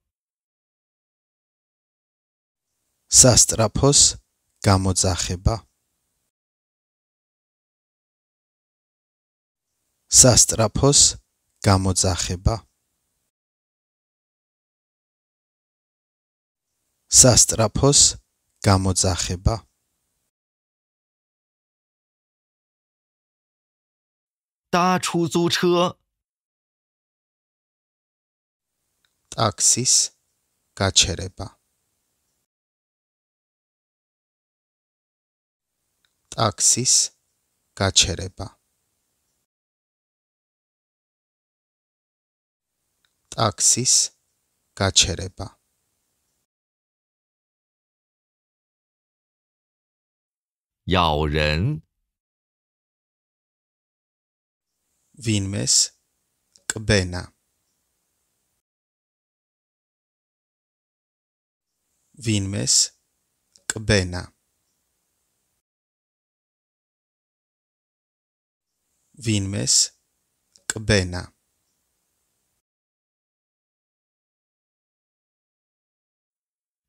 Sastrapos gamozacheba. Sastrapos gamozacheba. Sastrapos gamozacheba. Da chuzu che. ტაქსის გაჩერება ტაქსის გაჩერება ტაქსის გაჩერება ياورن وينمس კბენა vinmes kbena. Vinmes kbena.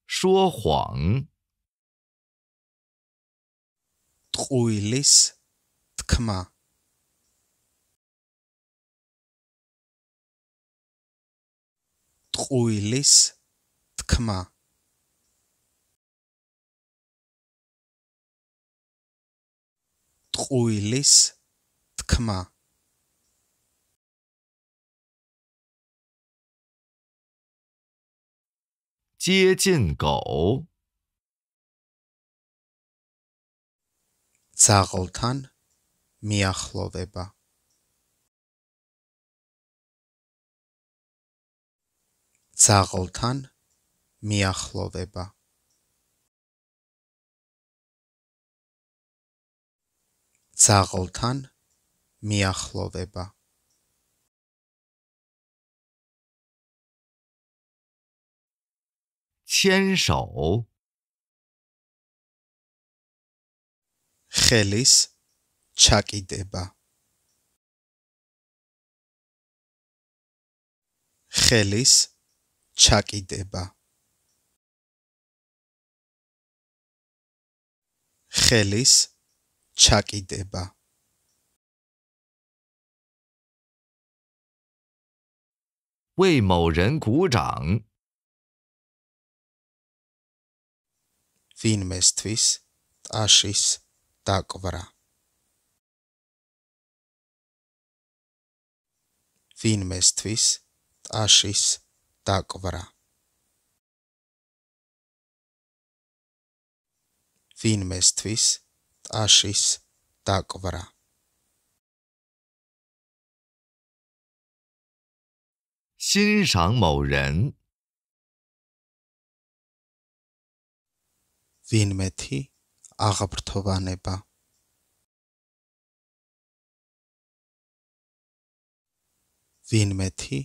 Shuo huang. Truilis tkma. Truilis tkma. ყუილის თქმა ძიეცინ გაო ცაღლთან მიახლოვება ცაღლთან მიახლოვება ძაღლთან მიახლოვება ჩენშოუ ხელის ჩაკიდება ხელის ჩაკიდება ხელის ჩაკიდება 为某人鼓掌。v i n i mest vis, aš h i s t a g a v a r a v i n mest vis, aš h i s t a g a v a r a v i n mest vis. ტაშის დაკვრა შინშანმოურენ ვინმეთი აღბრთოვანება ვინმეთი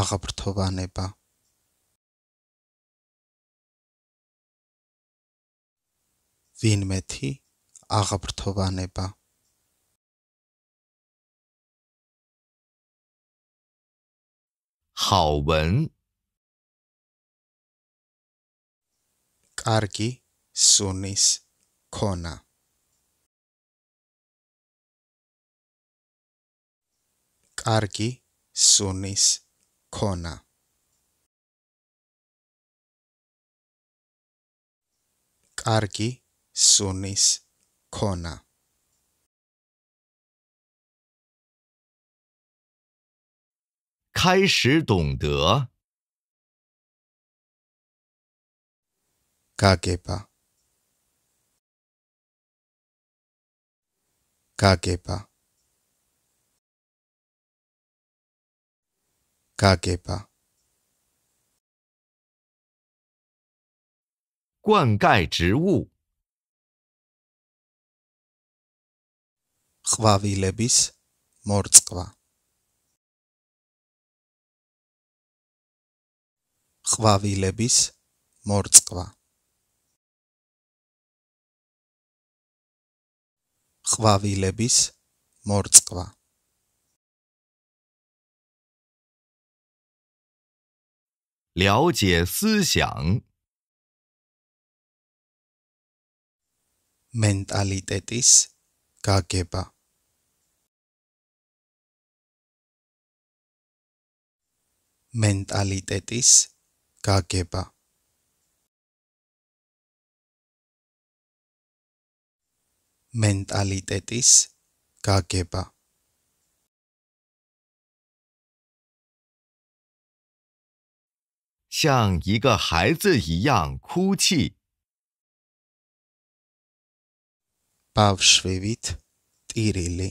აღბრთოვანება ვინმეთი აღბრთოვანება აღფრთოვანება ჰაუბენ კარგი სუნის ქონა კარგი სუნის ქონა კარგი სუნის ქონა 可能开始懂得，灌溉吧，灌溉吧，灌溉吧，灌溉植物。ყვავილების მორწყვა ყვავილების მორწყვა ყვავილების მორწყვა ლიაოჯიე სიშიანგ მენტალიტეტის გაგება მენტალიტეტის გაგება მენტალიტეტის გაგება შანგ იგა ჰაიზი იან კუჩი ბავშვივით ტირილი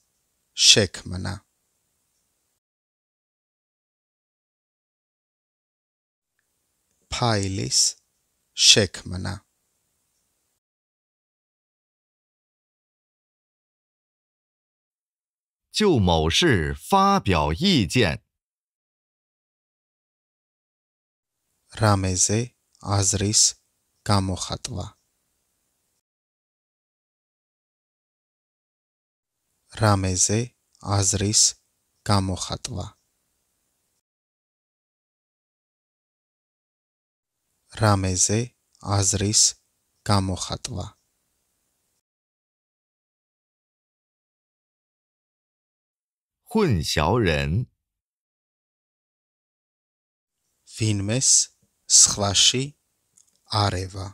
شک منا پایلیس شک منا. 就某事发表意见。رامیز آذریس کاموختوا. რამეზე აზრის გამოხატვა რამეზე აზრის გამოხატვა ხუნშაორენ ფინმეს სხვაში არევა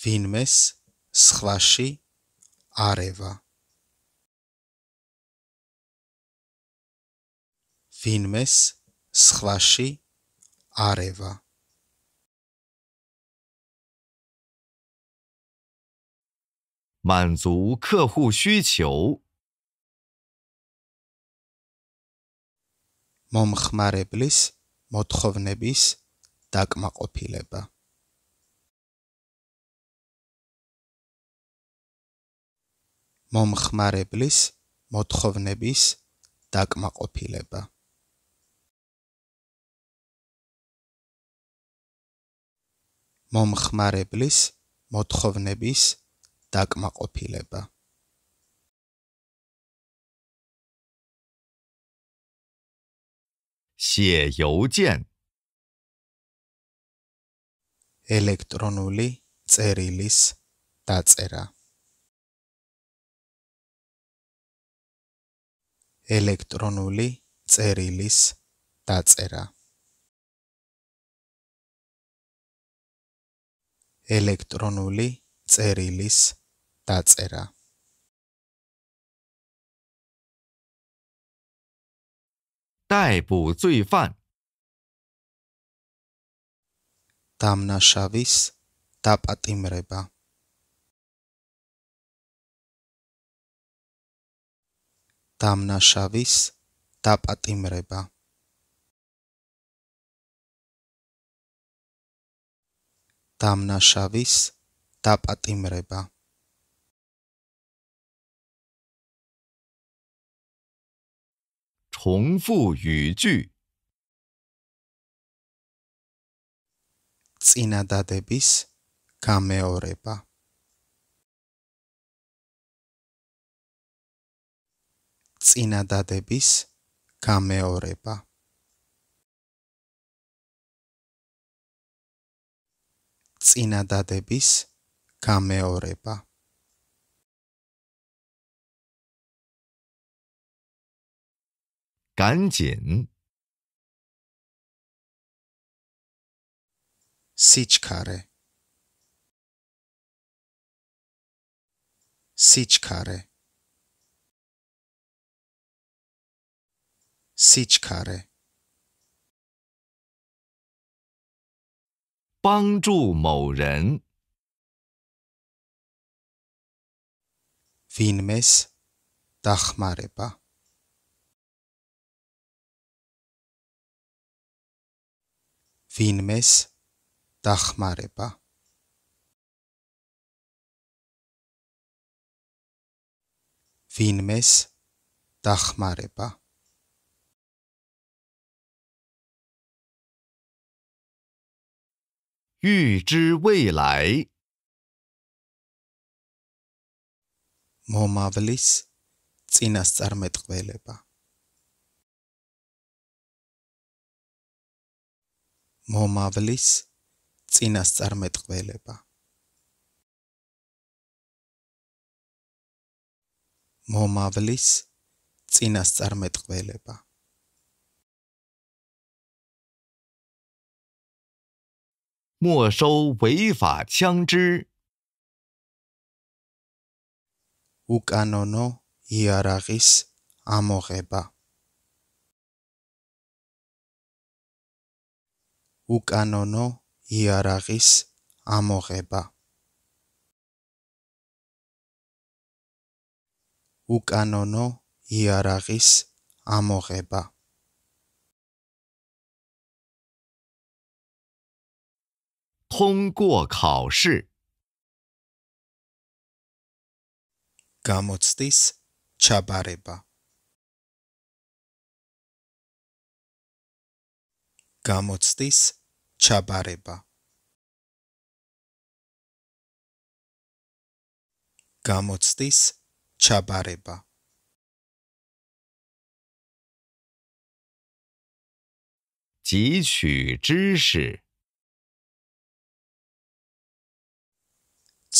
ფინმეს სხვაში არევა ვინმეს სხვაში არევა მანძუ კლიენტის შეფერილობა მომხმარებლის მოთხოვნების დაკმაყოფილება მომხმარებლის მოთხოვნების დაკმაყოფილება მომხმარებლის მოთხოვნების დაკმაყოფილება შე იოუჯენ ელექტრონული წერილის დაწერა ელექტრონული წერილის დაწერა ელექტრონული წერილის დაწერა დაიბუძიფან დამნაშავის დაპატიმრება დამნაშავის დაპატიმრება დამნაშავის დაპატიმრება ჩონფუიჯი წინადადების გამეორება წინადადების გამეორება წინადადების გამეორება განჯინ სიჩქარე სიჩქარე 帮助某人。في a م س د خ م ا m ي با في نمس دخماري با في نمس a خ م ا ر ي با 预知未来。მომავლის წინასწარმეტყველება მომავლის წინასწარმეტყველება მომავლის წინასწარმეტყველება 没收违法枪支。Ukano no i a r a k i s amoreba. Ukano no i a r a k i s amoreba. Ukano no i a r a k i s amoreba. 通过考试，汲取知识。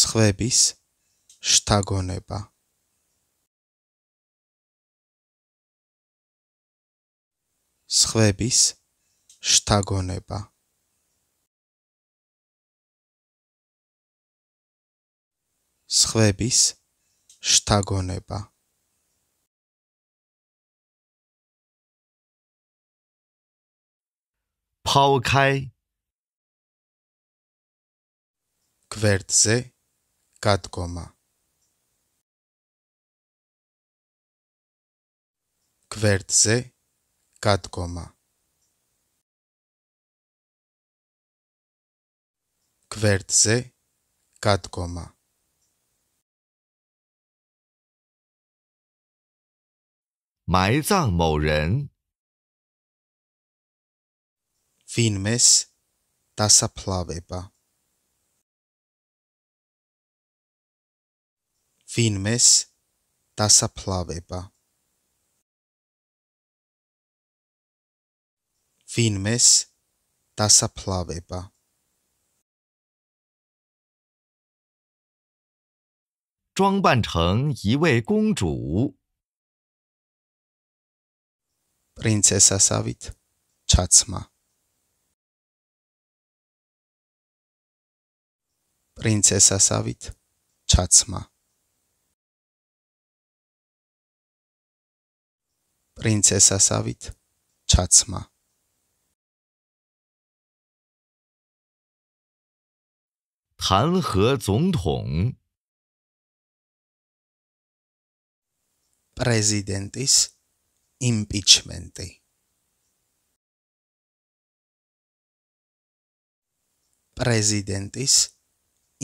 სხვების შთაგონება სხვების შთაგონება სხვების შთაგონება ფაუკაი გვერდზე κάτκομα. Κβέρτσε, κάτκομα. Κβέρτσε, κάτκομα. ΜΑΙΖΑΝ ζàng Φίνμες, τα σαπλάβεπα. Finmes tasa plaveba. Finmes tasa plaveba. Zhuang ban cheng yi wei gong zhu. Princesa Savit, Chatsma. Princesa Savit, Chatsma. prințesa-savit, Chatzma. Tan He 总统 Prezidentis impeachmenti Präsidentis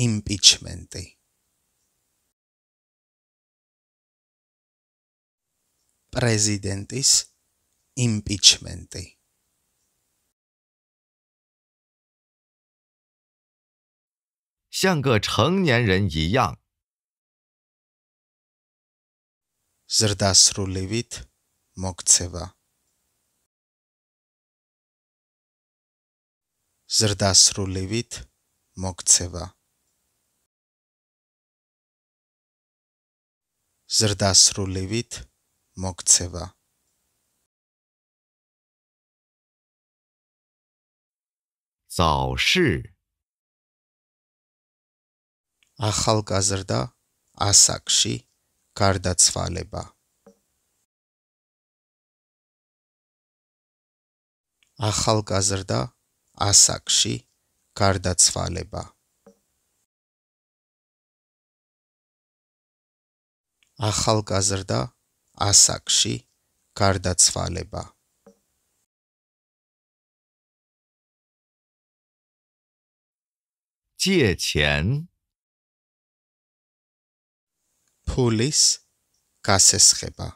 impeachmenti presidentis impeachmenti. Zrdasrulivit mokceva. Zrdasrulivit mokceva. მოქცევა ზაოში ახალგაზრდა ასაკში გარდაცვალება ახალგაზრდა ასაკში გარდაცვალება ახალგაზრდა ასაკში გარდაცვალება ასაკში გარდაცვალება ჯიეჩენ პოლის გასესხება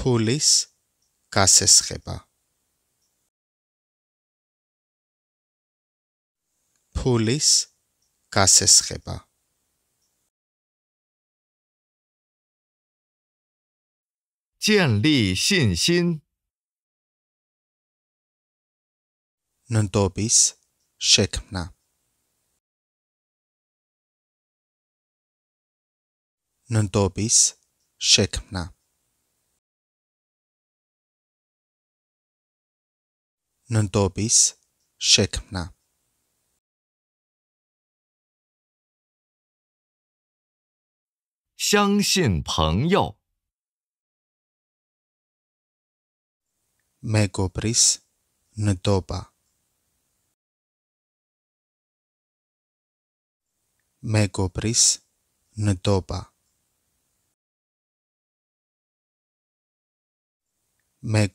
პოლის გასესხება პოლის გასესხება 建立信心，能多比什，谢克纳。能多比什，谢克纳。能多比什，谢克纳。相信朋友。με νετόπα. Με νετόπα. Με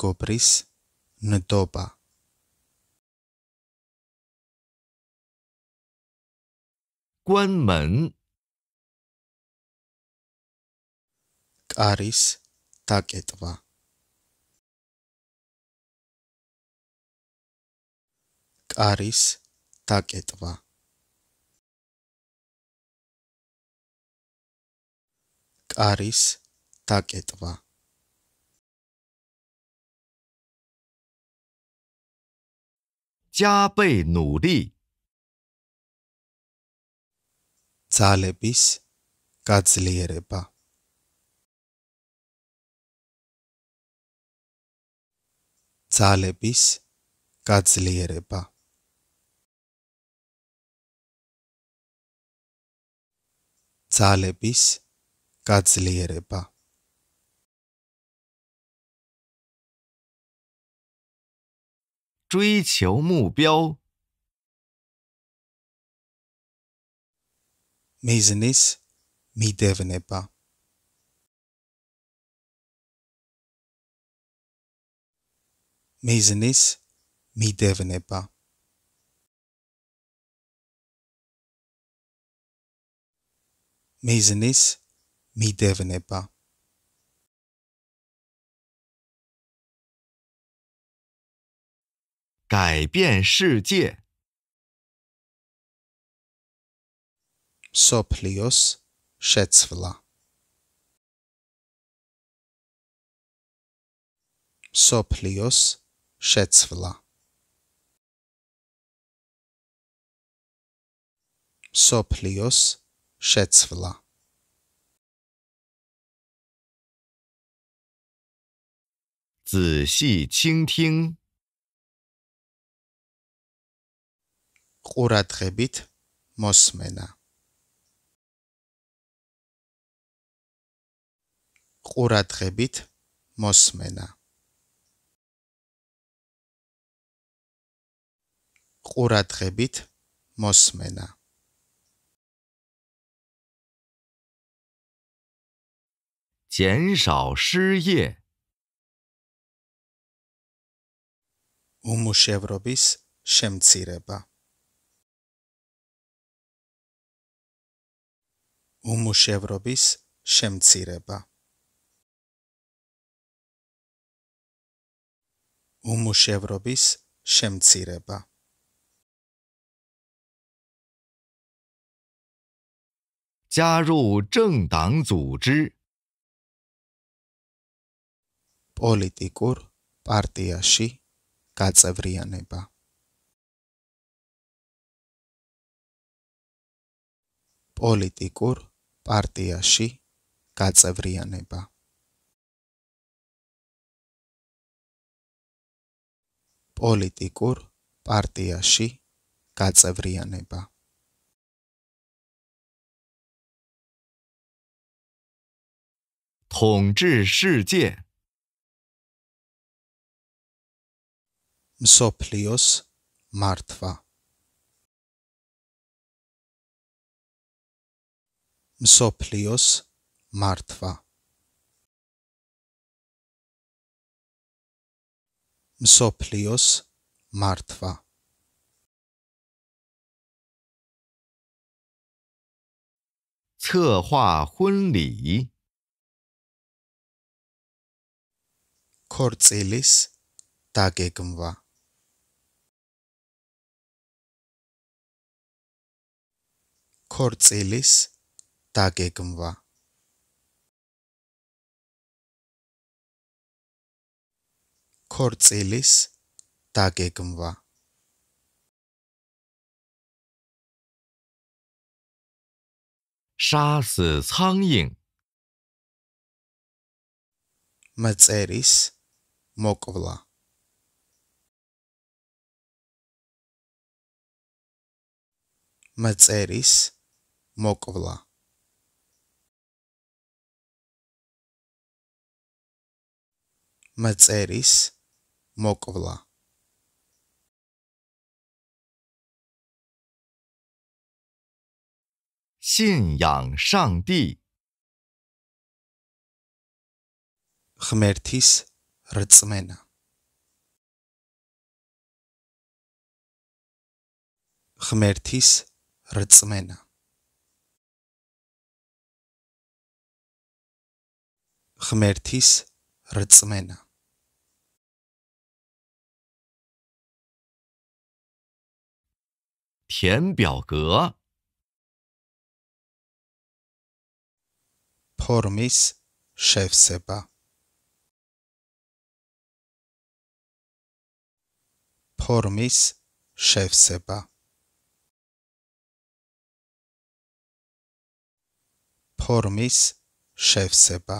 νετόπα. Κουάν μεν. Κάρις τάκετβα კარის დაკეტვა კარის დაკეტვა ჯაბეი ნური ძალების გაძლიერება ძალების გაძლიერება ძალების გაძლიერება ჭრიჩიო მუბიო მიზნის მიდევნება მიზნის მიდევნება mezenis mi deveneba. Soplios Shetsvla Soplios Shetsvla Soplios შეცვლა ძიცინთინ ყურადღებით მოსმენა ყურადღებით მოსმენა ყურადღებით მოსმენა 减少失业，加入政党组织。პოლიტიკურ პარტიაში გაწევრიანება. პოლიტიკურ პარტიაში გაწევრიანება. პოლიტიკურ პარტიაში გაწევრიანება. 统治世界。მსოფლიოს მართვა მსოფლიოს მართვა მსოფლიოს მართვა ცხოვრვა 婚禮 ქორწილის დაგეგმვა ქორწილის დაგეგმვა ქორწილის დაგეგმვა შასი ხანგინ მწერის მოკვლა მწერის მოკვლა მწერის მოკვლა სინიანშანდი ხმერთის რწმენა ხმერთის რწმენა ღმერთის რწმენა ფიენბიალგე ფორმის შევსება ფორმის შევსება ფორმის შევსება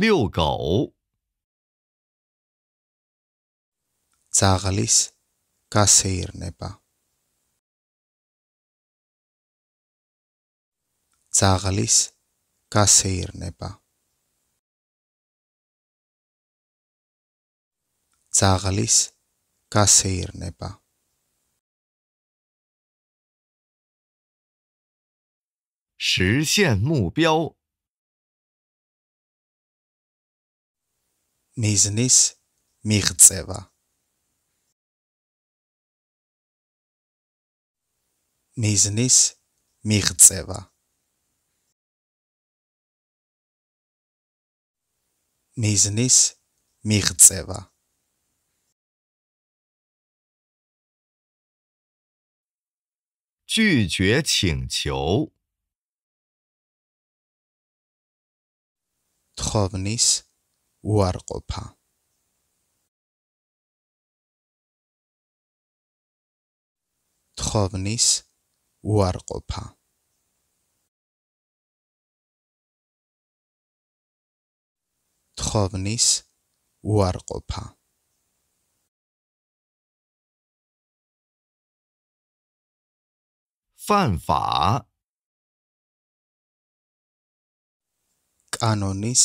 遛狗。扎格里斯·卡西尔涅巴。扎格里斯·卡西尔涅巴。扎格里斯·卡西尔涅巴。实现目标。მიზნის მიღწევა მიზნის მიღწევა მიზნის მიღწევა 拒绝请求。თხოვნის უარყოფა თხოვნის უარყოფა თხოვნის უარყოფა ფანფა კანონის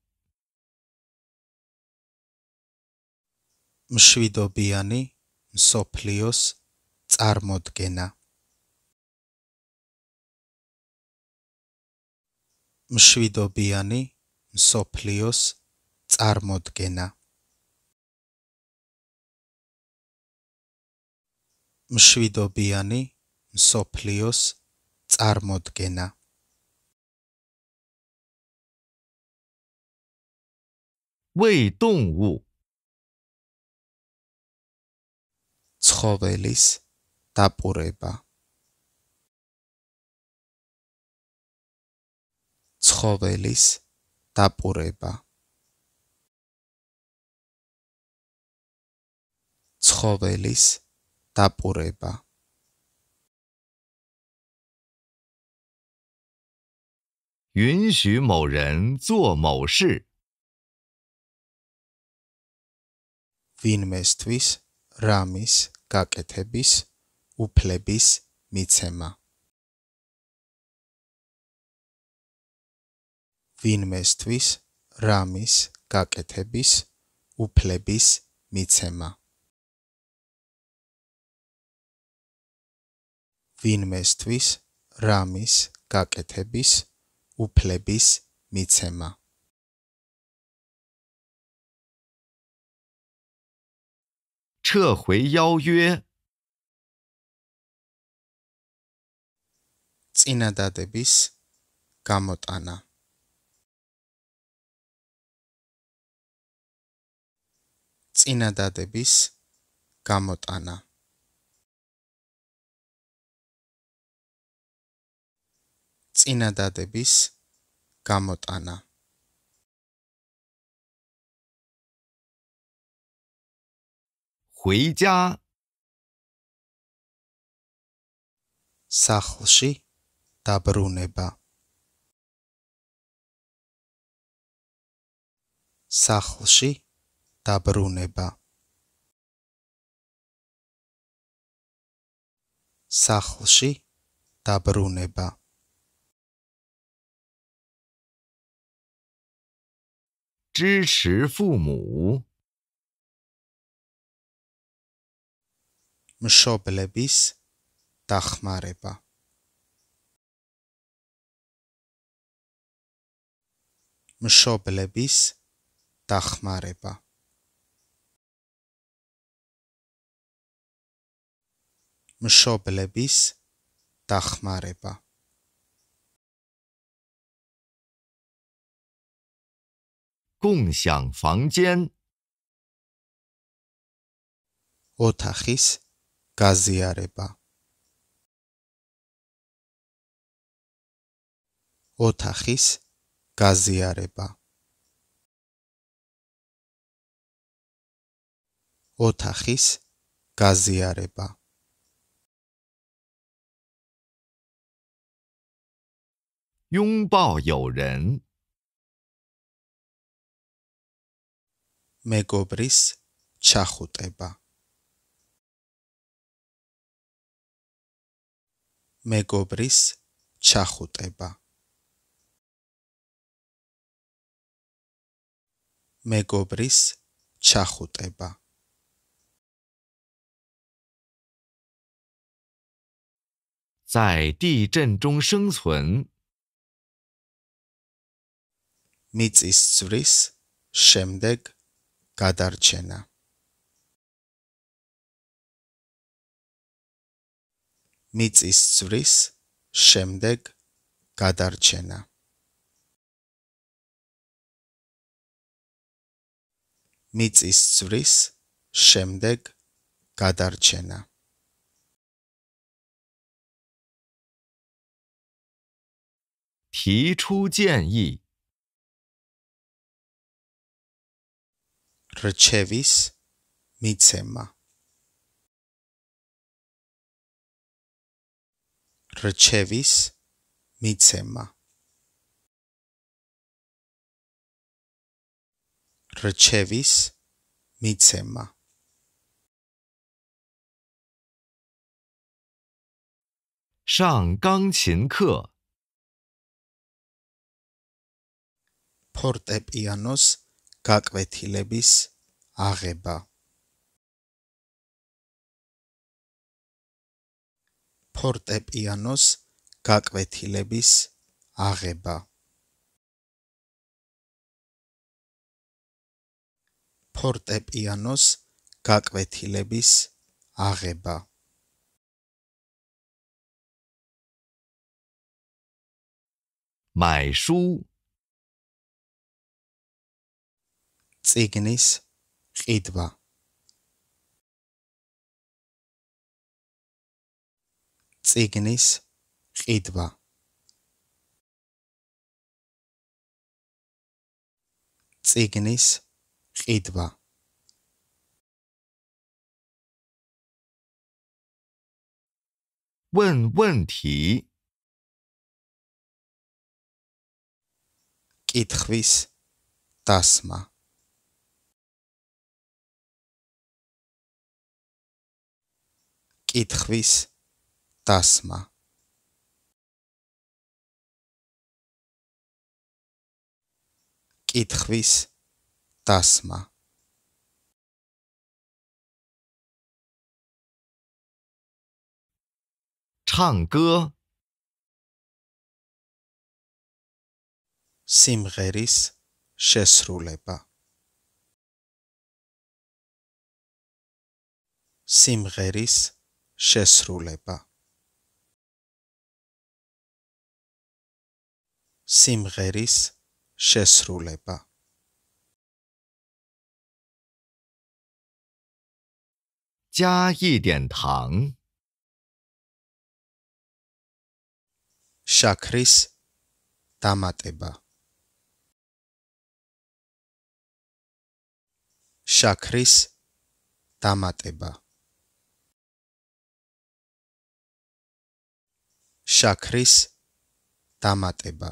მშვიდობიანი სოფლიოს წარმოდგენა მშვიდობიანი სოფლიოს წარმოდგენა მშვიდობიანი სოფლიოს წარმოდგენა ვეი დონგუ 允许某人做某事。允许某人做某事。允许某人做某事。允许某人做某事。允许允许某人做某事。允许某人做某允许某人做某事。რამის გაკეთების უფლების მიცემა ვინმესთვის რამის გაკეთების უფლების მიცემა ვინმესთვის რამის გაკეთების უფლების მიცემა 撤回邀约。წინადადების გამოტანა წინადადების გამოტანა წინადადების გამოტანა 回家。撒哈西，打不赢吧？撒哈西，打不赢吧？撒哈西，打不赢吧？支持父母。მშობლების დახმარება მშობლების დახმარება მშობლების დახმარება კონსიანგ ფანგიენ ოთახის გაზიარება 4-ის გაზიარება 4-ის გაზიარება 擁抱友人 მეგობრის ჩახუტება მეგობრის ჩახუტება მეგობრის ჩახუტება ზაიდიჯენჯუნსენცუნ მიწისძვრის შემდეგ გადარჩენა მიწის ზვრის შემდეგ გადარჩენა მიწის ზვრის შემდეგ გადარჩენა ტიჩუჯენი რჩევის მიცემა რჩევის მიცემა რჩევის მიცემა შანგგანჩინკე ფორტეპიანოს გაკვეთილების აღება ფორტეპიანოს გაკვეთილების აღება ფორტეპიანოს გაკვეთილების აღება მაიშუ ციგნის ყიდვა ციგნის ყიდვა ციგნის ყიდვა ვენ ვენთი კითხვის დასმა კითხვის დასმა კითხვის დასმა ჩანგე სიმღერის შესრულება სიმღერის შესრულება სიმღერის შესრულება ჯა 1点糖 შაქრის დამატება შაქრის დამატება შაქრის დამატება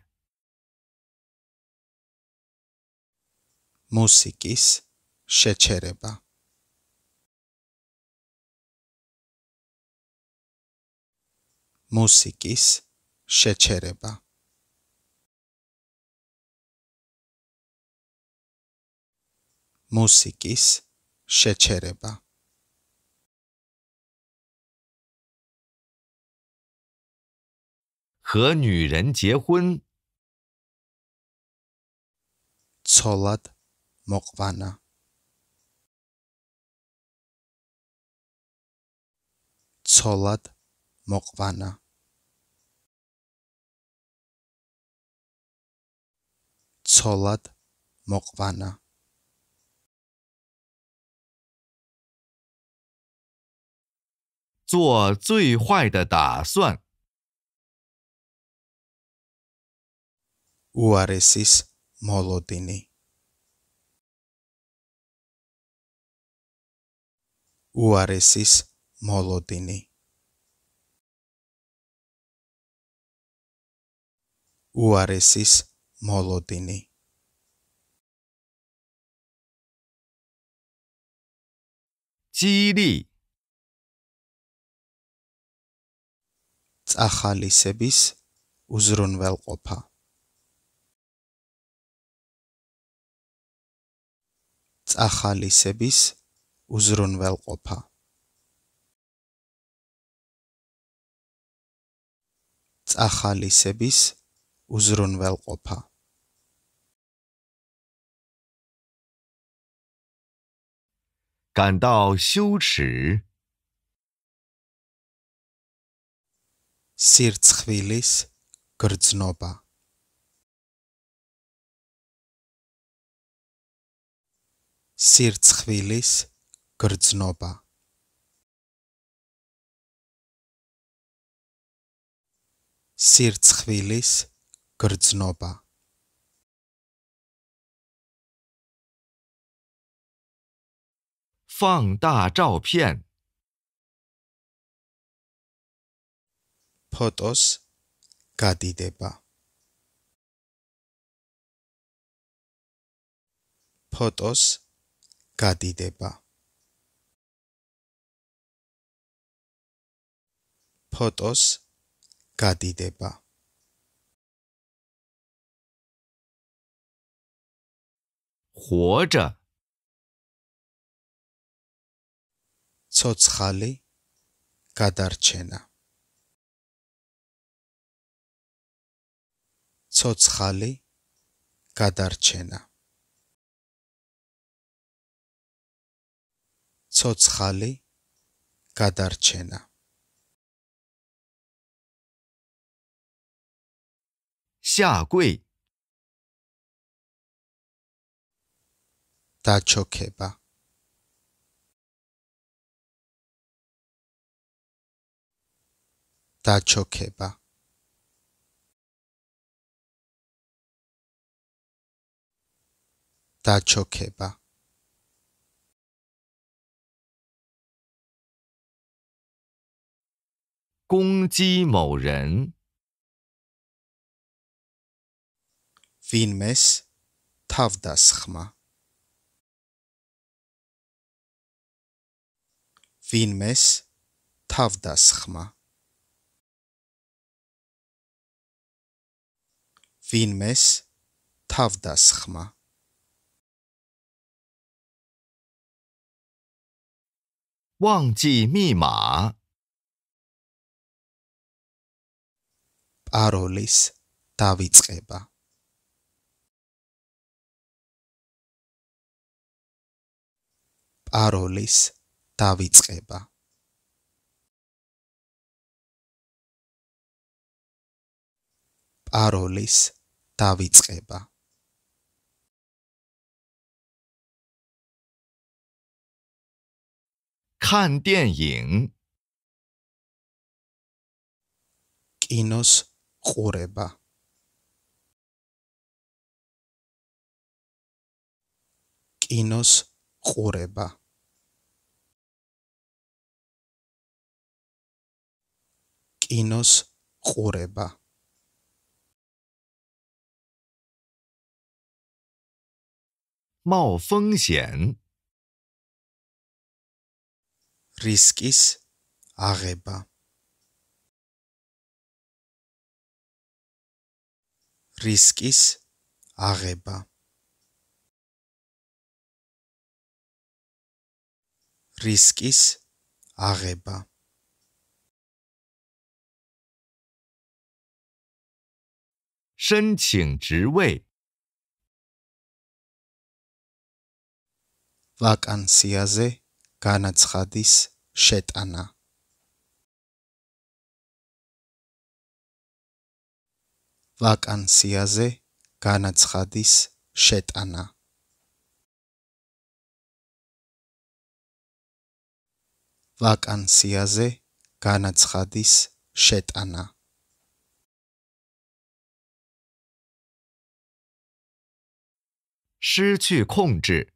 მუსიკის შეჩერება მუსიკის შეჩერება მუსიკის შეჩერება ხო ნიურენ ჯეჰუნ ცოლად მოყვანა ცოლად მოყვანა ცოლად მოყვანა ზო ზუი ხაი და დაასვან უარესის მოლოდინი უარესის მოლოდინი უარესის მოლოდინი ჯილი წახალისების უზრუნველყოფა წახალისების უზრუნველყოფა. წახალისების უზრუნველყოფა. განდაოშიუჩი სირცხვილის გრძნობა სირცხვილის გრძნობა სირცხვილის გრძნობა ფონდაჟაოპიენ ფოტოს გადიდება ფოტოს გადიდება ფოტოს გადიდება ხუოჯა ცოცხალი გადარჩენა ცოცხალი გადარჩენა ცოცხალი გადარჩენა 下跪。打车去吧。打车去吧。打车去吧。攻击某人。ვინმეს თავდასხმა ვინმეს თავდასხმა ვინმეს თავდასხმა ვანგი მიმა პაროლის დავიწყება პაროლის დავიწყება. პაროლის დავიწყება. ხან დიანინგ კინოს ყურება კინოს ყურება კინოს ყურება მაო ფენსიენ რისკის აღება რისკის აღება რისკის აღება 申请职位。vacanciaze ganatschadis shetana。vacanciaze ganatschadis shetana。ვაკანსიაზე განაცხადის შეტანა 失去控制。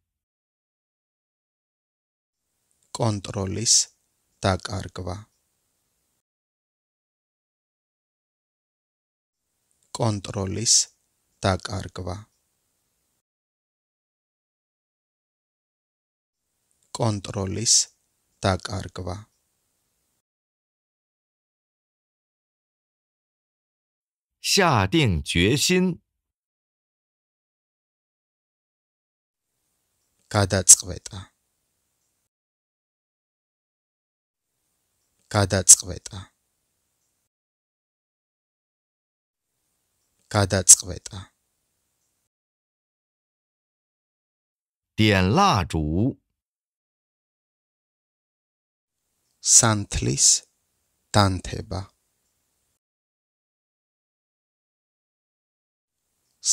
下定决心。გადაწყვეტა გადაწყვეტა გადაწყვეტა დიან ლაჟუ სანთლის დანთება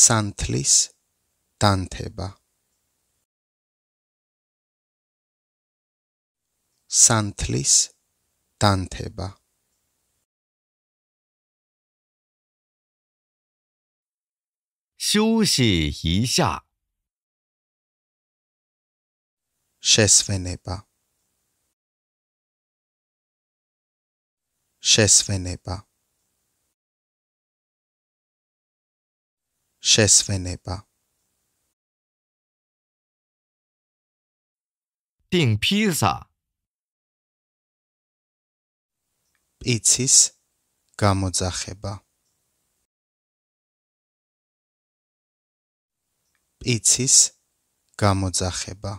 სანთლის დანთება Santé, tanteba。休息一下。Chesvene ba。Chesvene ba。Chesvene ba。订披萨。პიცის გამოძახება პიცის გამოძახება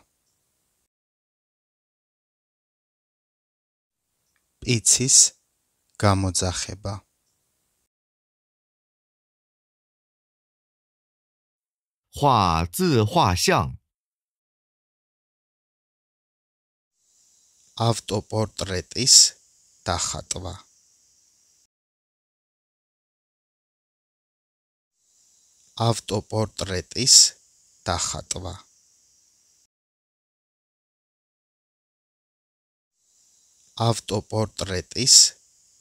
პიცის გამოძახება ხვა ძი ხვა შანგ ავტოპორტრეტის დახატვა ავტოპორტრეტის დახატვა ავტოპორტრეტის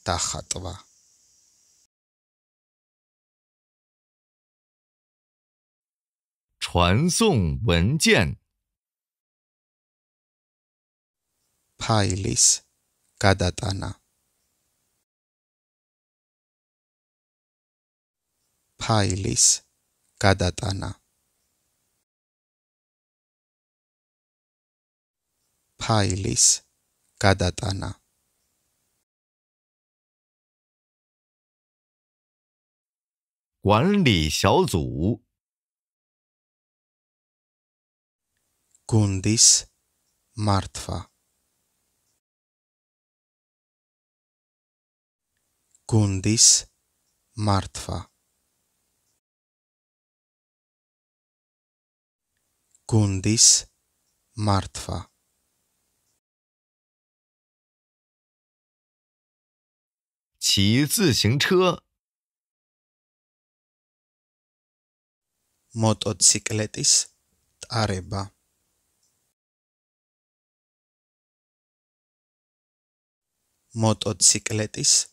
დახატვა ჩვანსონგ ვენჯენ ფაილის cada tana. ფაილის გადატანა ფაილის გადატანა 管理小组 გუნდის მართვა Kundis Kundis Gundis martwa. Gundis martwa. Motocykletis tareba. Motocykletis tareba.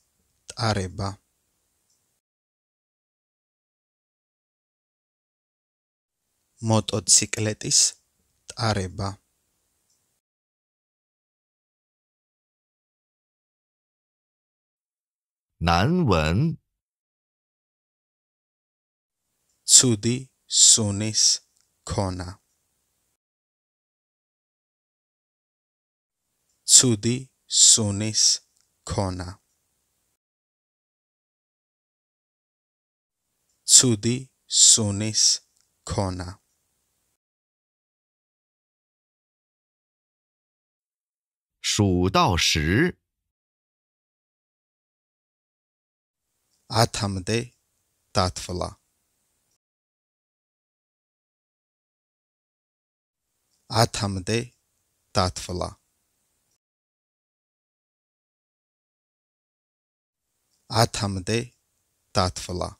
αρέμπα. Μοτοτσικλέτης τάρεμπα. αρέμπα. Τσούδι σούνις κόνα. Τσούδι σούνις κόνα. 数到十，阿他们得打土了，阿他们得打土了，阿他们得打土了。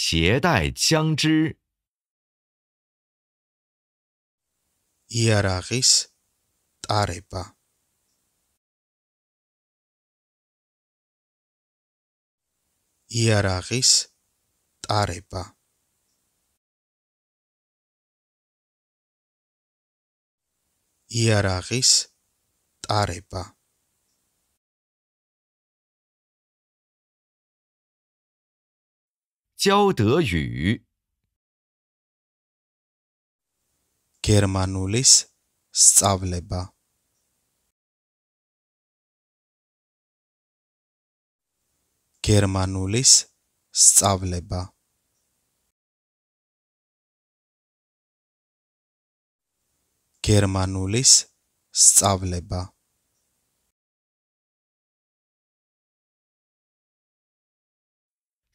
携带枪支。Iaragis tareba. Iaragis tareba. Iaragis tareba. 教德语。Germanulis stavleba。Germanulis stavleba。Germanulis stavleba。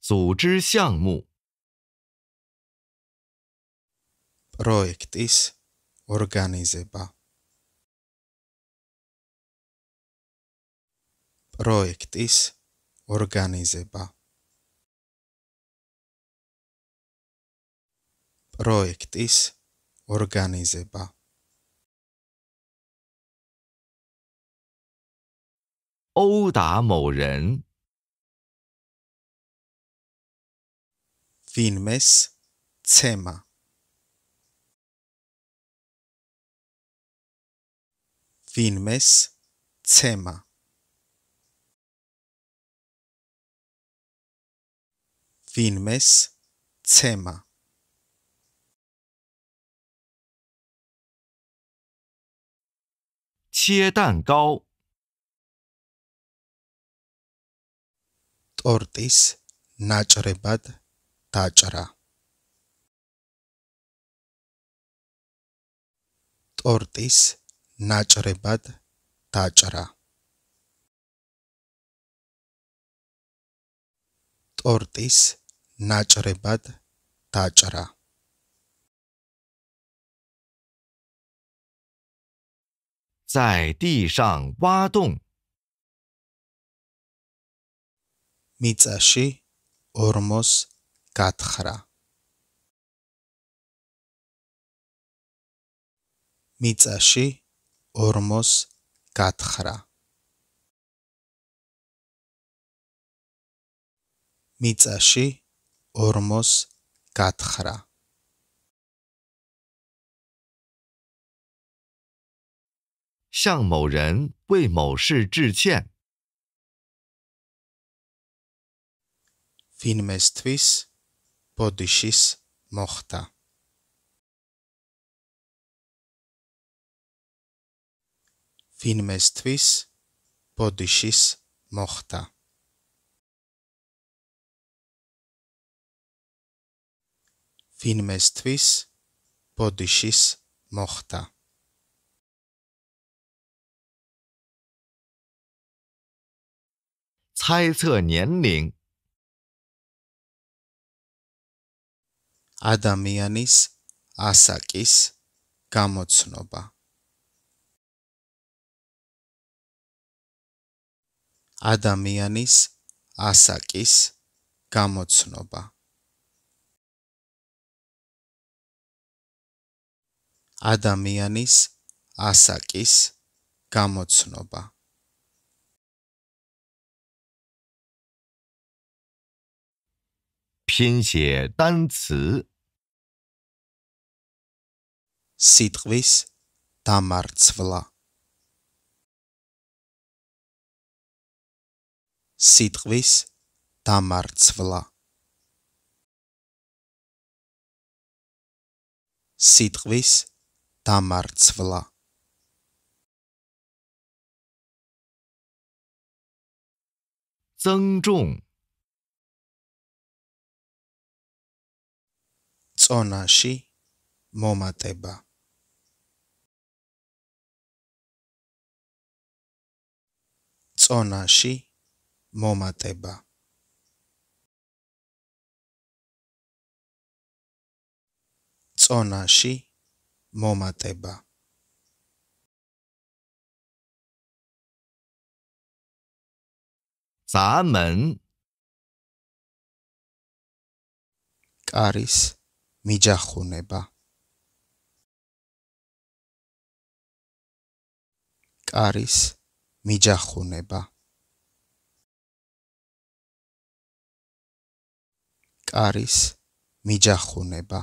组织项目。Projectis organizeba。Projectis organizeba。Projectis organizeba。殴打某人。films tema. films tema. films tema. 切蛋糕。tortis načrpad. 打杈啊！打杈啊！打杈啊！打杈啊！在地上挖洞，米扎西，厄莫斯。გათხრა მიწაში ორმოს გათხრა მიწაში ორმოს გათხრა შანგ მოურენ ვეი მოუში ჯიჩენ ვინმესთვის Podishes mohta. Finmeistvis podishes mohta. Finmeistvis podishes mohta. 猜测年龄。ადამიანის ასაკის გამოცნობა ადამიანის ასაკის გამოცნობა ადამიანის ასაკის გამოცნობა ფინშე დანცი სიტყვის დამარცვლა სიტყვის დამარცვლა სიტყვის დამარცვლა ზენჯონ წონაში მომატება წონაში მომატება წონაში მომატება ზამენ კარის მიჯახუნება კარის მიჯახუნება კარის მიჯახუნება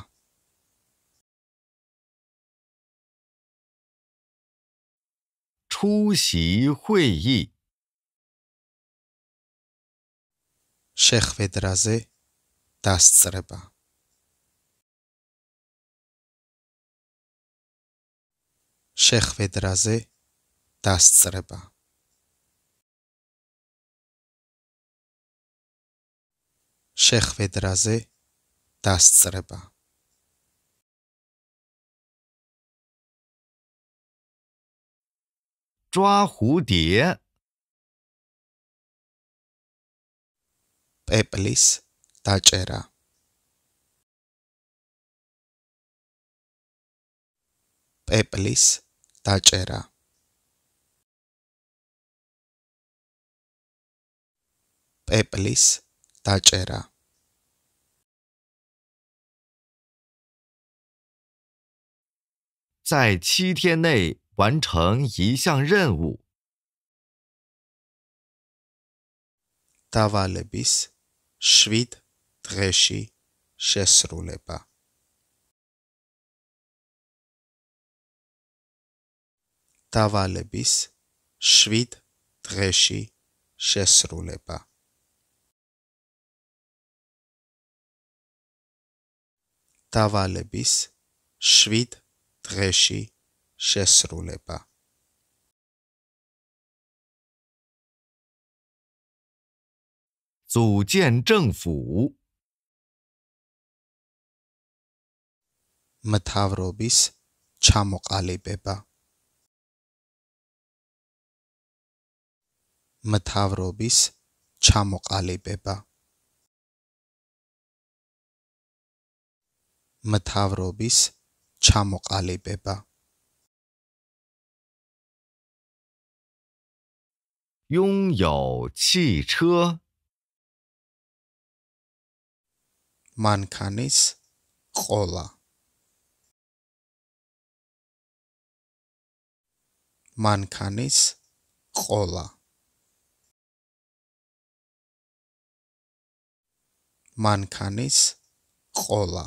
ჩუსი ხუიი შეხვედრაზე დასწრება შეხვედრაზე დასწრება შეხვედრაზე დასწრება ჯვა ხუდიე პეპლის დაჭერა პეპლის დაჭერა პეპლის დაჭერა Tajera 在七天内完成一项任务。Tavalebis švied t r e h i č e s r u l e b a Tavalebis švied t r e h i č e s r u l e b a დავალების 7 დღეში შესრულება. ზუჯენ ჯენფუ მთავრობის ჩამოყალიბება მთავრობის ჩამოყალიბება მთავრობის ჩამოყალიბება ჯონიოციჩე მანქანის ყოლა მანქანის ყოლა მანქანის ყოლა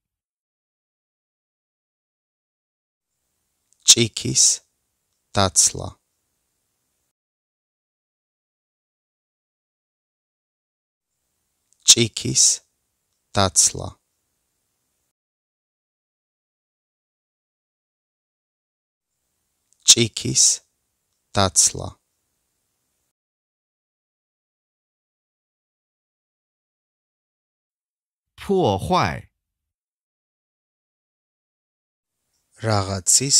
ჭიქის დაცლა ჭიქის დაცლა ჭიქის დაცლა ფუოხვაი რაღაცის